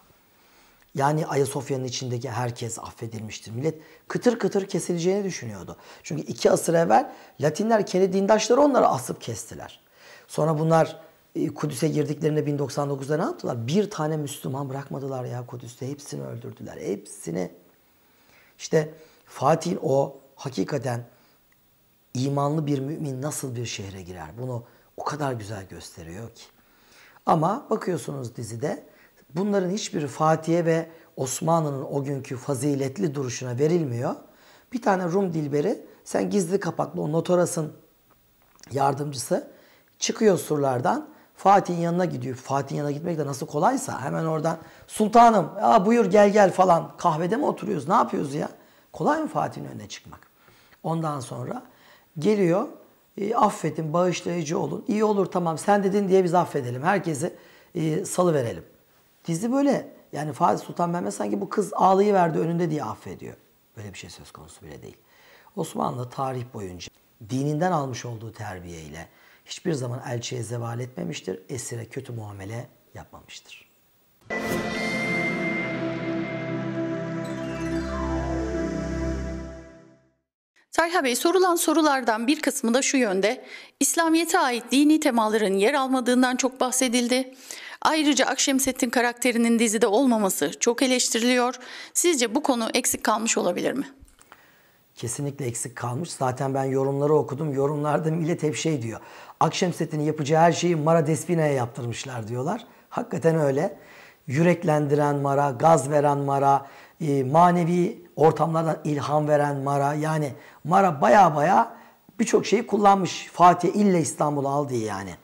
Yani Ayasofya'nın içindeki herkes affedilmiştir. Millet kıtır kıtır kesileceğini düşünüyordu. Çünkü iki asır evvel Latinler kendi dindaşları onları asıp kestiler. Sonra bunlar e, Kudüs'e girdiklerinde 1099'da ne yaptılar? Bir tane Müslüman bırakmadılar ya Kudüs'te. Hepsini öldürdüler. Hepsini. İşte Fatih'in o hakikaten imanlı bir mümin nasıl bir şehre girer? Bunu o kadar güzel gösteriyor ki. Ama bakıyorsunuz dizide Bunların hiçbiri Fatih'e ve Osmanlı'nın o günkü faziletli duruşuna verilmiyor. Bir tane Rum dilberi sen gizli kapaklı o Notoras'ın yardımcısı çıkıyor surlardan Fatih'in yanına gidiyor. Fatih'in yanına gitmek de nasıl kolaysa hemen oradan sultanım Aa, buyur gel gel falan kahvede mi oturuyoruz ne yapıyoruz ya? Kolay mı Fatih'in önüne çıkmak? Ondan sonra geliyor e, affedin bağışlayıcı olun iyi olur tamam sen dedin diye biz affedelim herkesi e, salı verelim. Dizi böyle yani Fatih Sultan Mehmet sanki bu kız ağlayıverdi önünde diye affediyor. Böyle bir şey söz konusu bile değil. Osmanlı tarih boyunca dininden almış olduğu terbiyeyle hiçbir zaman elçiye zeval etmemiştir, esire kötü muamele yapmamıştır. Talha Bey sorulan sorulardan bir kısmı da şu yönde. İslamiyet'e ait dini temaların yer almadığından çok bahsedildi. Ayrıca Akşemsettin karakterinin dizide olmaması çok eleştiriliyor. Sizce bu konu eksik kalmış olabilir mi? Kesinlikle eksik kalmış. Zaten ben yorumları okudum. Yorumlarda millet hep şey diyor. Akşemsettin'in yapacağı her şeyi Mara Despina'ya yaptırmışlar diyorlar. Hakikaten öyle. Yüreklendiren Mara, gaz veren Mara, e, manevi ortamlardan ilham veren Mara. Yani Mara baya baya birçok şeyi kullanmış. Fatih illa İstanbul'u aldı yani.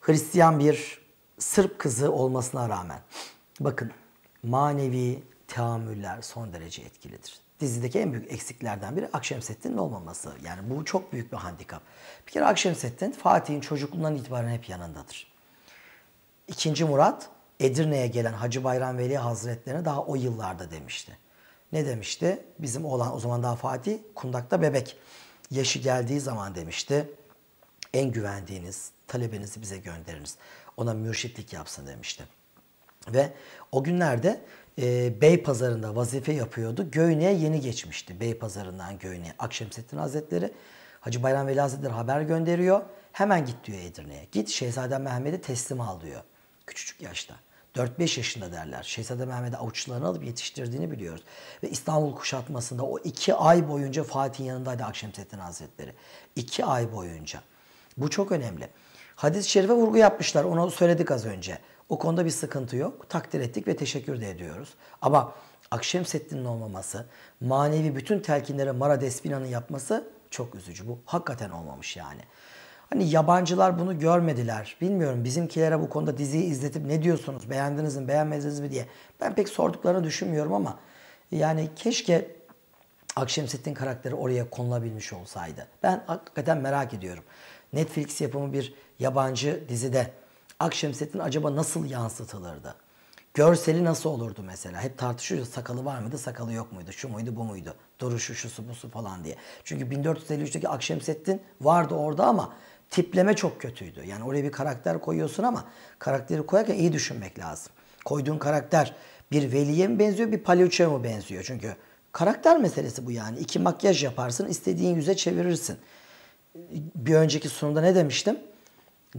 Hristiyan bir Sırp kızı olmasına rağmen bakın manevi teamüller son derece etkilidir. Dizideki en büyük eksiklerden biri Akşemseddin'in olmaması. Yani bu çok büyük bir handikap. Bir kere Akşemseddin Fatih'in çocukluğundan itibaren hep yanındadır. İkinci Murat Edirne'ye gelen Hacı Bayram Veli Hazretlerine daha o yıllarda demişti. Ne demişti? Bizim olan o zaman daha Fatih kundakta bebek. Yaşı geldiği zaman demişti en güvendiğiniz talebenizi bize gönderiniz ona mürşitlik yapsın demişti. Ve o günlerde e, Bey Pazarında vazife yapıyordu. Göynü'ye yeni geçmişti. Bey Pazarından Göynü'ye. Akşemseddin Hazretleri Hacı Bayram Veli Hazretleri haber gönderiyor. Hemen git diyor Edirne'ye. Git Şehzade Mehmet'i teslim al diyor. Küçücük yaşta. 4-5 yaşında derler. Şehzade Mehmet'i avuçlarına alıp yetiştirdiğini biliyoruz. Ve İstanbul kuşatmasında o iki ay boyunca Fatih'in yanındaydı Akşemseddin Hazretleri. İki ay boyunca. Bu çok önemli. Hadis-i şerife vurgu yapmışlar. Onu söyledik az önce. O konuda bir sıkıntı yok. Takdir ettik ve teşekkür de ediyoruz. Ama Akşemseddin'in olmaması, manevi bütün telkinlere Mara Despina'nın yapması çok üzücü. Bu hakikaten olmamış yani. Hani yabancılar bunu görmediler. Bilmiyorum bizimkilere bu konuda diziyi izletip ne diyorsunuz? Beğendiniz mi, beğenmediniz mi diye. Ben pek sorduklarını düşünmüyorum ama yani keşke Akşemseddin karakteri oraya konulabilmiş olsaydı. Ben hakikaten merak ediyorum. Netflix yapımı bir yabancı dizide Akşemsettin acaba nasıl yansıtılırdı? Görseli nasıl olurdu mesela? Hep tartışıyoruz sakalı var mıydı, sakalı yok muydu, şu muydu, bu muydu, duruşu, şusu, busu falan diye. Çünkü 1453'teki Akşemseddin vardı orada ama tipleme çok kötüydü. Yani oraya bir karakter koyuyorsun ama karakteri koyarken iyi düşünmek lazım. Koyduğun karakter bir veliye mi benziyor, bir palyaçoya mı benziyor? Çünkü karakter meselesi bu yani. İki makyaj yaparsın, istediğin yüze çevirirsin. Bir önceki sunumda ne demiştim?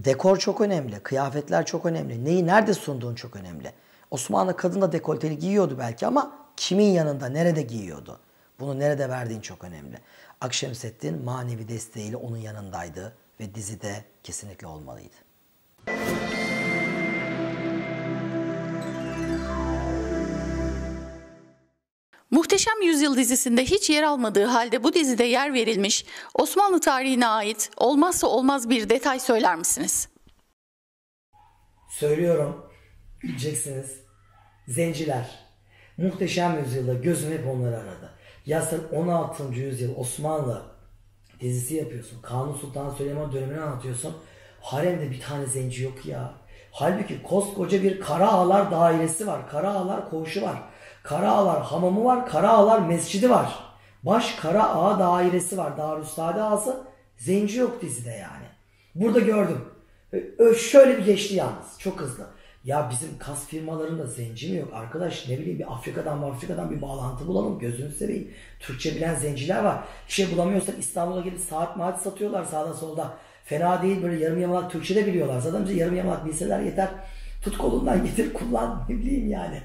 Dekor çok önemli, kıyafetler çok önemli. Neyi nerede sunduğun çok önemli. Osmanlı kadın da dekolteli giyiyordu belki ama kimin yanında, nerede giyiyordu? Bunu nerede verdiğin çok önemli. Akşemseddin manevi desteğiyle onun yanındaydı ve dizide kesinlikle olmalıydı. Muhteşem Yüzyıl dizisinde hiç yer almadığı halde bu dizide yer verilmiş Osmanlı tarihine ait olmazsa olmaz bir detay söyler misiniz? Söylüyorum. Güleceksiniz. Zenciler. Muhteşem Yüzyıl'da gözüm hep onları aradı. Ya sen 16. yüzyıl Osmanlı dizisi yapıyorsun. Kanun Sultan Süleyman dönemini anlatıyorsun. Haremde bir tane zenci yok ya. Halbuki koskoca bir kara ağlar dairesi var. Kara ağlar koğuşu var. Kara ağlar, hamamı var, kara ağlar, mescidi var. Baş kara Karaağ dairesi var. Darüstade ağası zenci yok dizide yani. Burada gördüm. Şöyle bir geçti yalnız. Çok hızlı. Ya bizim kas firmalarında zenci mi yok? Arkadaş ne bileyim bir Afrika'dan Afrika'dan bir bağlantı bulalım. Gözünü seveyim. Türkçe bilen zenciler var. Bir şey bulamıyorsak İstanbul'a gelip saat maat satıyorlar sağda solda. Fena değil böyle yarım yamalak Türkçe de biliyorlar. Zaten bize yarım yamalak bilseler yeter. Tut kolundan getir kullan ne bileyim yani.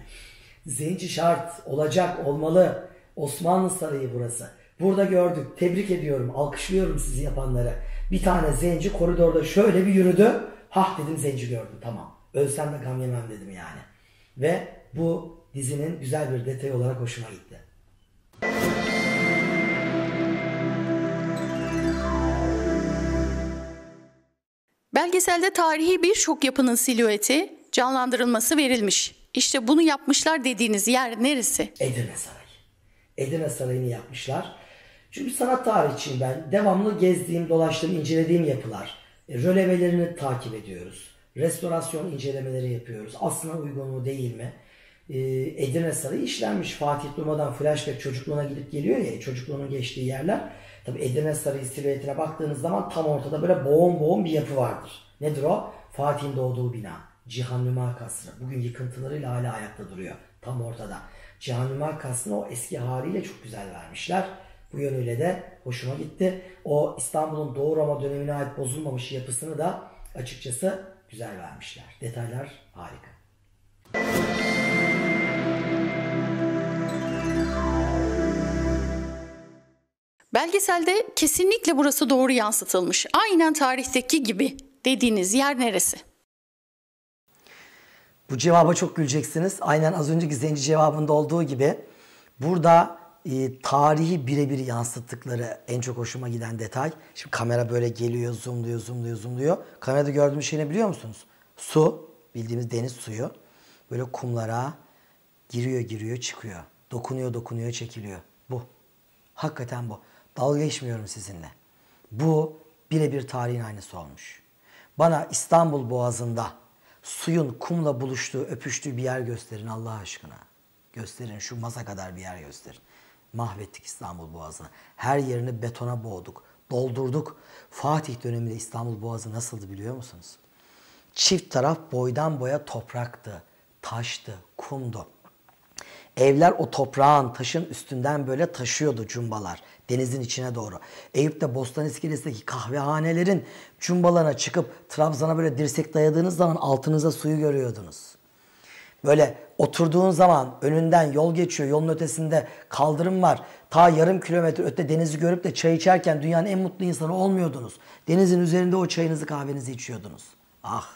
Zenci şart olacak olmalı. Osmanlı Sarayı burası. Burada gördük. Tebrik ediyorum. Alkışlıyorum sizi yapanlara. Bir tane zenci koridorda şöyle bir yürüdü. Hah dedim zenci gördüm. Tamam. Ölsem de gam yemem dedim yani. Ve bu dizinin güzel bir detayı olarak hoşuma gitti. Belgeselde tarihi birçok yapının silüeti, canlandırılması verilmiş. İşte bunu yapmışlar dediğiniz yer neresi? Edirne Sarayı. Edirne Sarayı'nı yapmışlar. Çünkü sanat tarihi için ben. Devamlı gezdiğim, dolaştığım, incelediğim yapılar. E, rölevelerini takip ediyoruz. Restorasyon incelemeleri yapıyoruz. Aslına uygun mu değil mi? E, Edirne Sarayı işlenmiş. Fatih Duma'dan flashback çocukluğuna gidip geliyor ya. Çocukluğunun geçtiği yerler. Tabi Edirne Sarayı silüetine baktığınız zaman tam ortada böyle boğum boğum bir yapı vardır. Nedir o? Fatih'in doğduğu bina. Cihannümar kasrı. Bugün yıkıntılarıyla hala ayakta duruyor. Tam ortada. Cihannümar kasrını o eski haliyle çok güzel vermişler. Bu yönüyle de hoşuma gitti. O İstanbul'un Doğu Roma dönemine ait bozulmamış yapısını da açıkçası güzel vermişler. Detaylar harika. Belgeselde kesinlikle burası doğru yansıtılmış. Aynen tarihteki gibi dediğiniz yer neresi? Bu cevaba çok güleceksiniz. Aynen az önceki zenci cevabında olduğu gibi burada e, tarihi birebir yansıttıkları en çok hoşuma giden detay. Şimdi kamera böyle geliyor, zoomluyor, zoomluyor, zoomluyor. Kamerada gördüğümüz şey ne biliyor musunuz? Su, bildiğimiz deniz suyu. Böyle kumlara giriyor, giriyor, çıkıyor. Dokunuyor, dokunuyor, çekiliyor. Bu. Hakikaten bu. Dalga geçmiyorum sizinle. Bu birebir tarihin aynısı olmuş. Bana İstanbul Boğazı'nda suyun kumla buluştuğu, öpüştüğü bir yer gösterin Allah aşkına. Gösterin şu masa kadar bir yer gösterin. Mahvettik İstanbul Boğazı'nı. Her yerini betona boğduk, doldurduk. Fatih döneminde İstanbul Boğazı nasıldı biliyor musunuz? Çift taraf boydan boya topraktı, taştı, kumdu. Evler o toprağın, taşın üstünden böyle taşıyordu cumbalar denizin içine doğru. Eyüp'te Bostan İskelesi'ndeki kahvehanelerin cumbalarına çıkıp Trabzan'a böyle dirsek dayadığınız zaman altınıza suyu görüyordunuz. Böyle oturduğun zaman önünden yol geçiyor, yolun ötesinde kaldırım var. Ta yarım kilometre öte denizi görüp de çay içerken dünyanın en mutlu insanı olmuyordunuz. Denizin üzerinde o çayınızı kahvenizi içiyordunuz. Ah!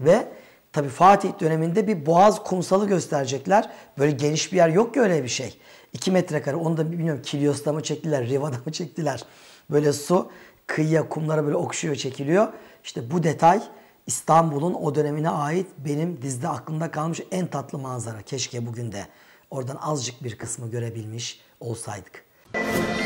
Ve Tabi Fatih döneminde bir boğaz kumsalı gösterecekler. Böyle geniş bir yer yok ki öyle bir şey. 2 metrekare onu da bilmiyorum Kilyos'ta mı çektiler, Riva'da mı çektiler. Böyle su kıyıya kumlara böyle okşuyor çekiliyor. İşte bu detay İstanbul'un o dönemine ait benim dizde aklımda kalmış en tatlı manzara. Keşke bugün de oradan azıcık bir kısmı görebilmiş olsaydık. Müzik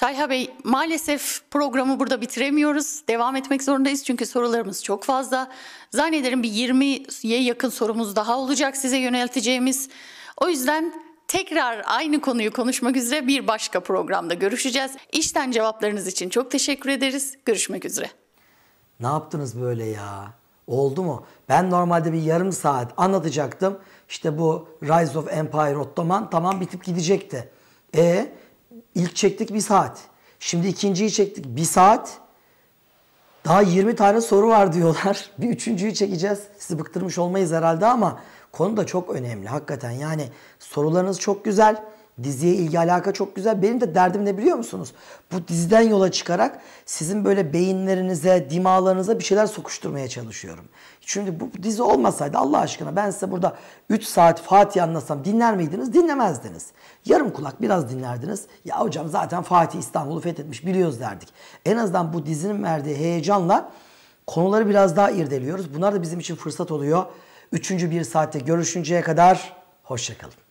Talha Bey maalesef programı burada bitiremiyoruz. Devam etmek zorundayız çünkü sorularımız çok fazla. Zannederim bir 20'ye yakın sorumuz daha olacak size yönelteceğimiz. O yüzden tekrar aynı konuyu konuşmak üzere bir başka programda görüşeceğiz. İşten cevaplarınız için çok teşekkür ederiz. Görüşmek üzere. Ne yaptınız böyle ya? Oldu mu? Ben normalde bir yarım saat anlatacaktım. İşte bu Rise of Empire Ottoman tamam bitip gidecekti. E ilk çektik bir saat. Şimdi ikinciyi çektik bir saat. Daha 20 tane soru var diyorlar. Bir üçüncüyü çekeceğiz. Sizi bıktırmış olmayız herhalde ama konu da çok önemli hakikaten. Yani sorularınız çok güzel. Diziye ilgi alaka çok güzel. Benim de derdim ne biliyor musunuz? Bu diziden yola çıkarak sizin böyle beyinlerinize, dimağlarınıza bir şeyler sokuşturmaya çalışıyorum. Çünkü bu dizi olmasaydı Allah aşkına ben size burada 3 saat Fatih anlasam dinler miydiniz? Dinlemezdiniz. Yarım kulak biraz dinlerdiniz. Ya hocam zaten Fatih İstanbul'u fethetmiş biliyoruz derdik. En azından bu dizinin verdiği heyecanla konuları biraz daha irdeliyoruz. Bunlar da bizim için fırsat oluyor. Üçüncü bir saatte görüşünceye kadar hoşçakalın.